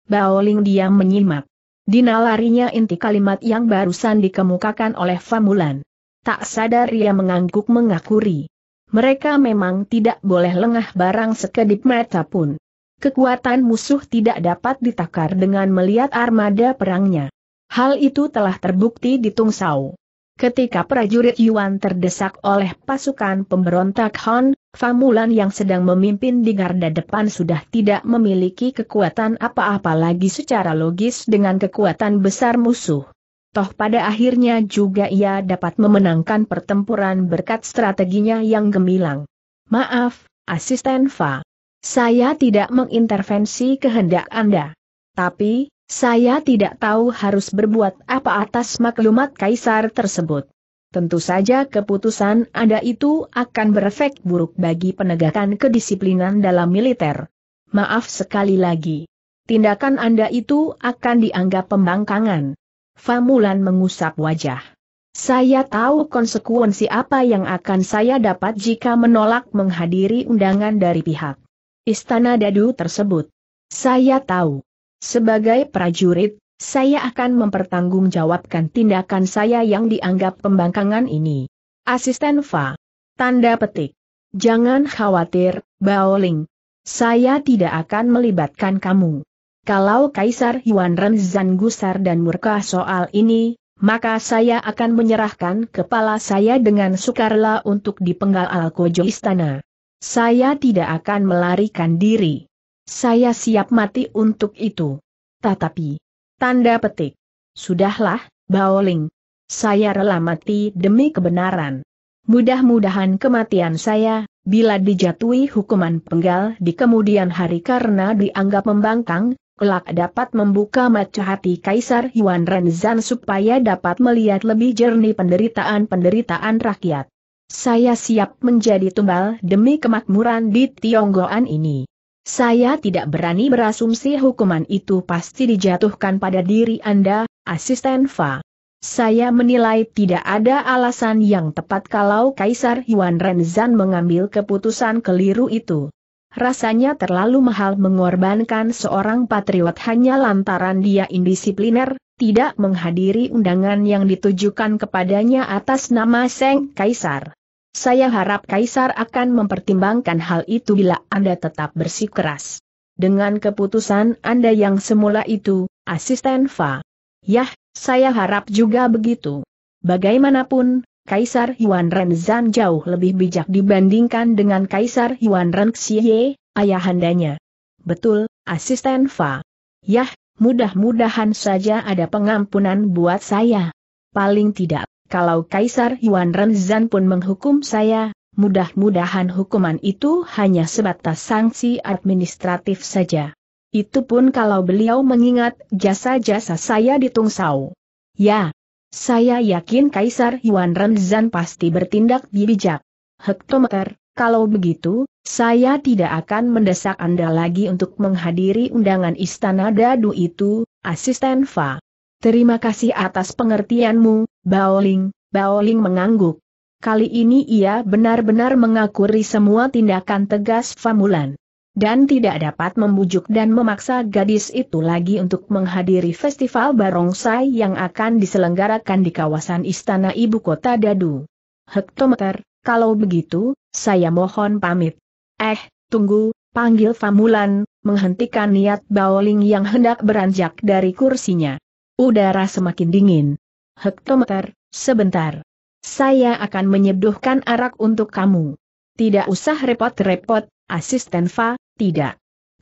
Baoling diam menyimak. Dinalarinya inti kalimat yang barusan dikemukakan oleh Famulan. Tak sadar ia mengangguk mengakuri. Mereka memang tidak boleh lengah barang sekedip mata pun. Kekuatan musuh tidak dapat ditakar dengan melihat armada perangnya. Hal itu telah terbukti di Tungsau. Ketika prajurit Yuan terdesak oleh pasukan pemberontak Han, Famulan yang sedang memimpin di garda depan sudah tidak memiliki kekuatan apa-apa lagi secara logis dengan kekuatan besar musuh. Toh pada akhirnya juga ia dapat memenangkan pertempuran berkat strateginya yang gemilang. Maaf, asisten Fa. Saya tidak mengintervensi kehendak Anda. Tapi, saya tidak tahu harus berbuat apa atas maklumat kaisar tersebut. Tentu saja keputusan Anda itu akan berefek buruk bagi penegakan kedisiplinan dalam militer. Maaf sekali lagi. Tindakan Anda itu akan dianggap pembangkangan. Famulan mengusap wajah. Saya tahu konsekuensi apa yang akan saya dapat jika menolak menghadiri undangan dari pihak Istana Dadu tersebut. Saya tahu. Sebagai prajurit, saya akan mempertanggungjawabkan tindakan saya yang dianggap pembangkangan ini. Asisten Fa. Tanda petik. Jangan khawatir, Baoling. Saya tidak akan melibatkan kamu. Kalau Kaisar Yuan Renzan gusar dan murka soal ini, maka saya akan menyerahkan kepala saya dengan sukarela untuk dipenggal Alkojo Istana. Saya tidak akan melarikan diri. Saya siap mati untuk itu. Tetapi, Tanda petik. Sudahlah, Baoling. Saya rela mati demi kebenaran. Mudah-mudahan kematian saya, bila dijatuhi hukuman penggal di kemudian hari karena dianggap membangkang, kelak dapat membuka mata hati Kaisar Yuan Renzan supaya dapat melihat lebih jernih penderitaan-penderitaan rakyat. Saya siap menjadi tumbal demi kemakmuran di Tionggoan ini. Saya tidak berani berasumsi hukuman itu pasti dijatuhkan pada diri Anda, asisten Fa. Saya menilai tidak ada alasan yang tepat kalau Kaisar Yuan Renzan mengambil keputusan keliru itu. Rasanya terlalu mahal mengorbankan seorang patriot hanya lantaran dia indisipliner, tidak menghadiri undangan yang ditujukan kepadanya atas nama Seng Kaisar. Saya harap Kaisar akan mempertimbangkan hal itu bila Anda tetap bersikeras. Dengan keputusan Anda yang semula itu, asisten Fa. Yah, saya harap juga begitu. Bagaimanapun, Kaisar Yuan Ren Zan jauh lebih bijak dibandingkan dengan Kaisar Yuan Ren Xie, ayahandanya. Betul, asisten Fa. Yah, mudah-mudahan saja ada pengampunan buat saya. Paling tidak kalau Kaisar Yuan Renzan pun menghukum saya, mudah-mudahan hukuman itu hanya sebatas sanksi administratif saja. Itu pun kalau beliau mengingat jasa-jasa saya di Tungsau. Ya, saya yakin Kaisar Yuan Renzan pasti bertindak bijak. Hektometer, kalau begitu, saya tidak akan mendesak Anda lagi untuk menghadiri undangan Istana Dadu itu, asisten Fa. Terima kasih atas pengertianmu, Baoling, Baoling mengangguk. Kali ini ia benar-benar mengakuri semua tindakan tegas Famulan. Dan tidak dapat membujuk dan memaksa gadis itu lagi untuk menghadiri festival barongsai yang akan diselenggarakan di kawasan istana ibu kota Dadu. Hektometer, kalau begitu, saya mohon pamit. Eh, tunggu, panggil Famulan, menghentikan niat Baoling yang hendak beranjak dari kursinya. Udara semakin dingin. Hektometer, sebentar. Saya akan menyeduhkan arak untuk kamu. Tidak usah repot-repot, asisten Fa, tidak.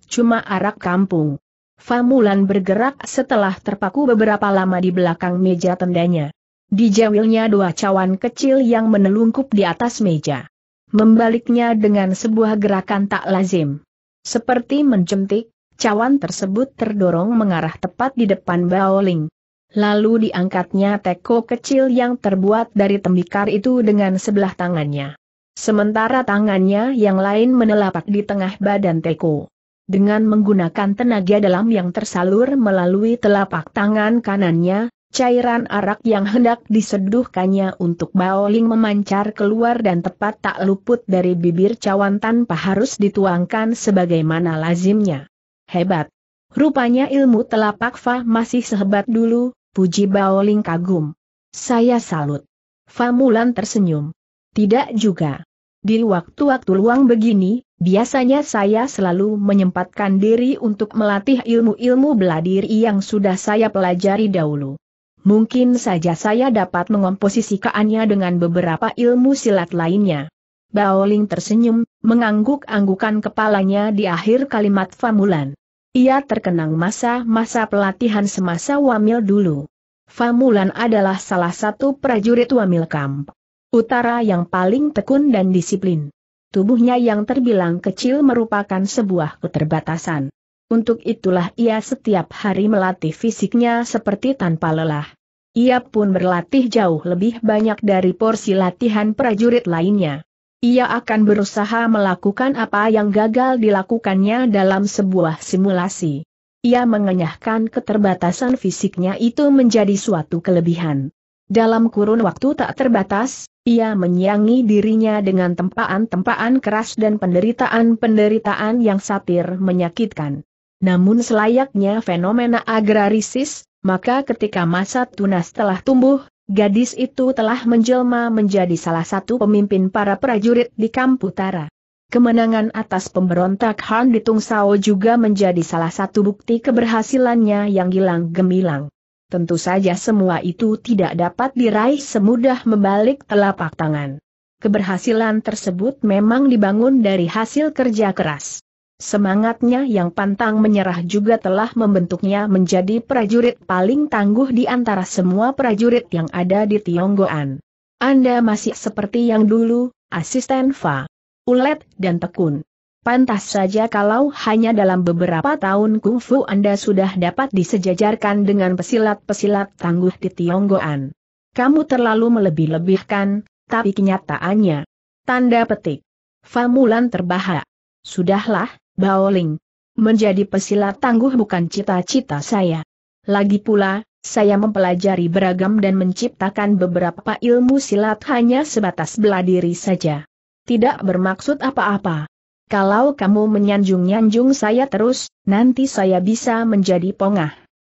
Cuma arak kampung. Fa Mulan bergerak setelah terpaku beberapa lama di belakang meja tendanya. Dijawilnya dua cawan kecil yang menelungkup di atas meja. Membaliknya dengan sebuah gerakan tak lazim. Seperti mencentik, Cawan tersebut terdorong mengarah tepat di depan Baoling. Lalu diangkatnya teko kecil yang terbuat dari tembikar itu dengan sebelah tangannya. Sementara tangannya yang lain menelapak di tengah badan teko. Dengan menggunakan tenaga dalam yang tersalur melalui telapak tangan kanannya, cairan arak yang hendak diseduhkannya untuk Baoling memancar keluar dan tepat tak luput dari bibir cawan tanpa harus dituangkan sebagaimana lazimnya. Hebat. Rupanya ilmu telapak Fa masih sehebat dulu, puji Baoling kagum. Saya salut. Fa Mulan tersenyum. Tidak juga. Di waktu-waktu luang begini, biasanya saya selalu menyempatkan diri untuk melatih ilmu-ilmu beladiri yang sudah saya pelajari dahulu. Mungkin saja saya dapat mengomposisikannya dengan beberapa ilmu silat lainnya. Baoling tersenyum, mengangguk-anggukan kepalanya di akhir kalimat Famulan. Ia terkenang masa-masa pelatihan semasa Wamil dulu. Famulan adalah salah satu prajurit Wamil Kamp. Utara yang paling tekun dan disiplin. Tubuhnya yang terbilang kecil merupakan sebuah keterbatasan. Untuk itulah ia setiap hari melatih fisiknya seperti tanpa lelah. Ia pun berlatih jauh lebih banyak dari porsi latihan prajurit lainnya. Ia akan berusaha melakukan apa yang gagal dilakukannya dalam sebuah simulasi. Ia mengenyahkan keterbatasan fisiknya itu menjadi suatu kelebihan. Dalam kurun waktu tak terbatas, ia menyiangi dirinya dengan tempaan-tempaan keras dan penderitaan-penderitaan yang satir menyakitkan. Namun selayaknya fenomena agrarisis, maka ketika masa tunas telah tumbuh, Gadis itu telah menjelma menjadi salah satu pemimpin para prajurit di Kamputara. Kemenangan atas pemberontak Han di Tung Sao juga menjadi salah satu bukti keberhasilannya yang hilang gemilang. Tentu saja semua itu tidak dapat diraih semudah membalik telapak tangan. Keberhasilan tersebut memang dibangun dari hasil kerja keras. Semangatnya yang pantang menyerah juga telah membentuknya menjadi prajurit paling tangguh di antara semua prajurit yang ada di Tionggoan. Anda masih seperti yang dulu, asisten Fa, Ulet dan Tekun. Pantas saja kalau hanya dalam beberapa tahun kungfu Anda sudah dapat disejajarkan dengan pesilat-pesilat tangguh di Tionggoan. Kamu terlalu melebih-lebihkan, tapi kenyataannya. Tanda petik. Famulan terbahak. Sudahlah, Baoling. Menjadi pesilat tangguh bukan cita-cita saya. Lagi pula, saya mempelajari beragam dan menciptakan beberapa ilmu silat hanya sebatas diri saja. Tidak bermaksud apa-apa. Kalau kamu menyanjung-nyanjung saya terus, nanti saya bisa menjadi pongah.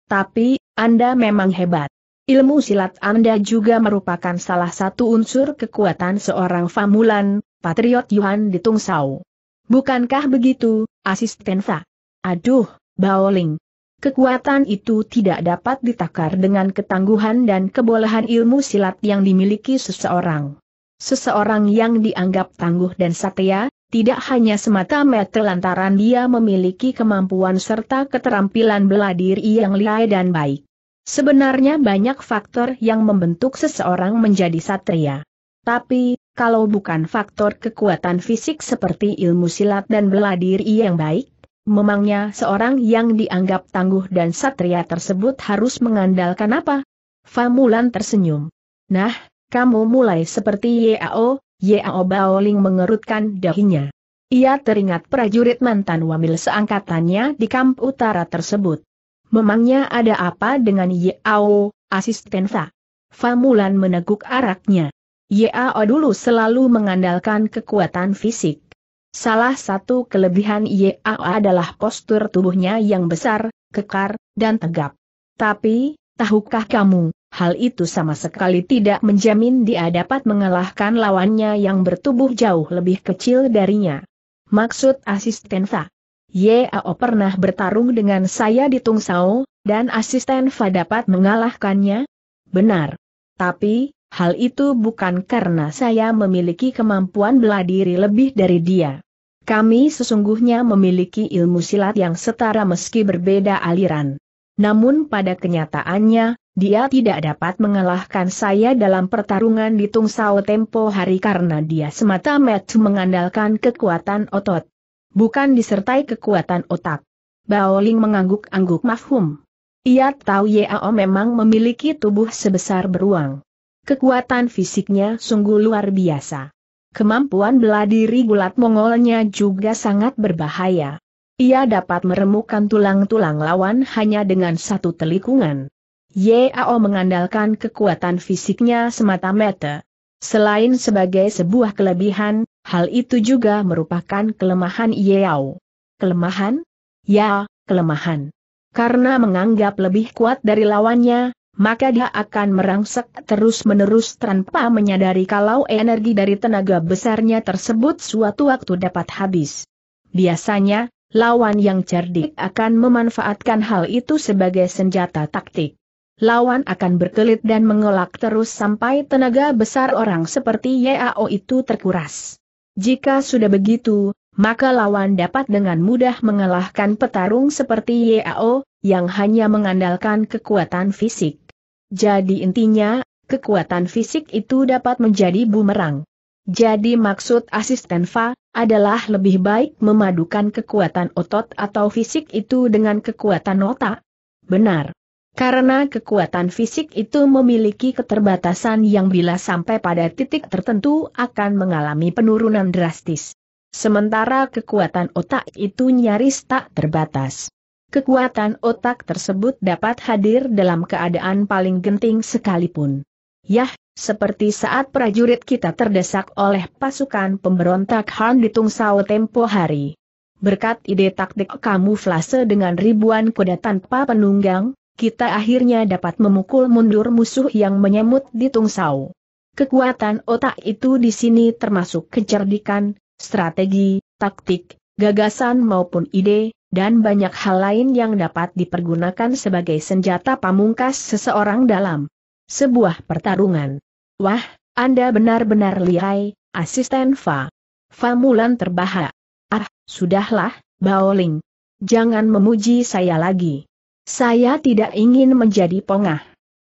Tapi, Anda memang hebat. Ilmu silat Anda juga merupakan salah satu unsur kekuatan seorang famulan, Patriot Yuan di Tungsau. Bukankah begitu, asisten Fa? Aduh, Baoling. Kekuatan itu tidak dapat ditakar dengan ketangguhan dan kebolehan ilmu silat yang dimiliki seseorang. Seseorang yang dianggap tangguh dan satya, tidak hanya semata-mata lantaran dia memiliki kemampuan serta keterampilan bela diri yang lihai dan baik. Sebenarnya banyak faktor yang membentuk seseorang menjadi satria. Tapi, kalau bukan faktor kekuatan fisik seperti ilmu silat dan bela diri yang baik, memangnya seorang yang dianggap tangguh dan satria tersebut harus mengandalkan apa? Famulan tersenyum. Nah, kamu mulai seperti Yao, Yao Baoling mengerutkan dahinya. Ia teringat prajurit mantan wamil seangkatannya di kamp utara tersebut. Memangnya ada apa dengan Yao, asisten Fa? Famulan meneguk araknya. YAO dulu selalu mengandalkan kekuatan fisik. Salah satu kelebihan YAO adalah postur tubuhnya yang besar, kekar, dan tegap. Tapi, tahukah kamu, hal itu sama sekali tidak menjamin dia dapat mengalahkan lawannya yang bertubuh jauh lebih kecil darinya. Maksud asisten Fa. YAO pernah bertarung dengan saya di tung sao, dan asisten Fa dapat mengalahkannya? Benar. Tapi, Hal itu bukan karena saya memiliki kemampuan bela diri lebih dari dia. Kami sesungguhnya memiliki ilmu silat yang setara meski berbeda aliran. Namun pada kenyataannya, dia tidak dapat mengalahkan saya dalam pertarungan di Tung Sao Tempo hari karena dia semata-mata mengandalkan kekuatan otot. Bukan disertai kekuatan otak. Baoling mengangguk-angguk mafhum. Ia tahu Yao memang memiliki tubuh sebesar beruang. Kekuatan fisiknya sungguh luar biasa. Kemampuan bela diri gulat Mongolnya juga sangat berbahaya. Ia dapat meremukkan tulang-tulang lawan hanya dengan satu telikungan. Yao mengandalkan kekuatan fisiknya semata-mata. Selain sebagai sebuah kelebihan, hal itu juga merupakan kelemahan Yao. Kelemahan? Ya, kelemahan. Karena menganggap lebih kuat dari lawannya, maka dia akan merangsek terus-menerus tanpa menyadari kalau energi dari tenaga besarnya tersebut suatu waktu dapat habis. Biasanya, lawan yang cerdik akan memanfaatkan hal itu sebagai senjata taktik. Lawan akan berkelit dan mengelak terus sampai tenaga besar orang seperti Yao itu terkuras. Jika sudah begitu, maka lawan dapat dengan mudah mengalahkan petarung seperti Yao, yang hanya mengandalkan kekuatan fisik. Jadi intinya, kekuatan fisik itu dapat menjadi bumerang. Jadi maksud asisten Fa, adalah lebih baik memadukan kekuatan otot atau fisik itu dengan kekuatan otak? Benar. Karena kekuatan fisik itu memiliki keterbatasan yang bila sampai pada titik tertentu akan mengalami penurunan drastis. Sementara kekuatan otak itu nyaris tak terbatas kekuatan otak tersebut dapat hadir dalam keadaan paling genting sekalipun. Yah, seperti saat prajurit kita terdesak oleh pasukan pemberontak Han di Tungsao tempo hari. Berkat ide taktik kamuflase dengan ribuan kuda tanpa penunggang, kita akhirnya dapat memukul mundur musuh yang menyemut di Tungsao. Kekuatan otak itu di sini termasuk kecerdikan, strategi, taktik, gagasan maupun ide, dan banyak hal lain yang dapat dipergunakan sebagai senjata pamungkas seseorang dalam sebuah pertarungan. Wah, Anda benar-benar lihai, asisten Fa. Fa Mulan terbahak. Ah, sudahlah, Baoling. Jangan memuji saya lagi. Saya tidak ingin menjadi pongah.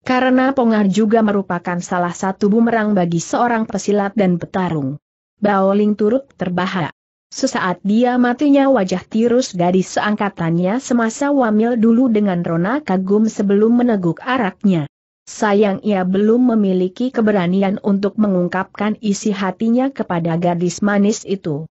Karena pongah juga merupakan salah satu bumerang bagi seorang pesilat dan petarung. Baoling turut terbahak. Sesaat dia matinya wajah tirus gadis seangkatannya semasa wamil dulu dengan rona kagum sebelum meneguk araknya. Sayang ia belum memiliki keberanian untuk mengungkapkan isi hatinya kepada gadis manis itu.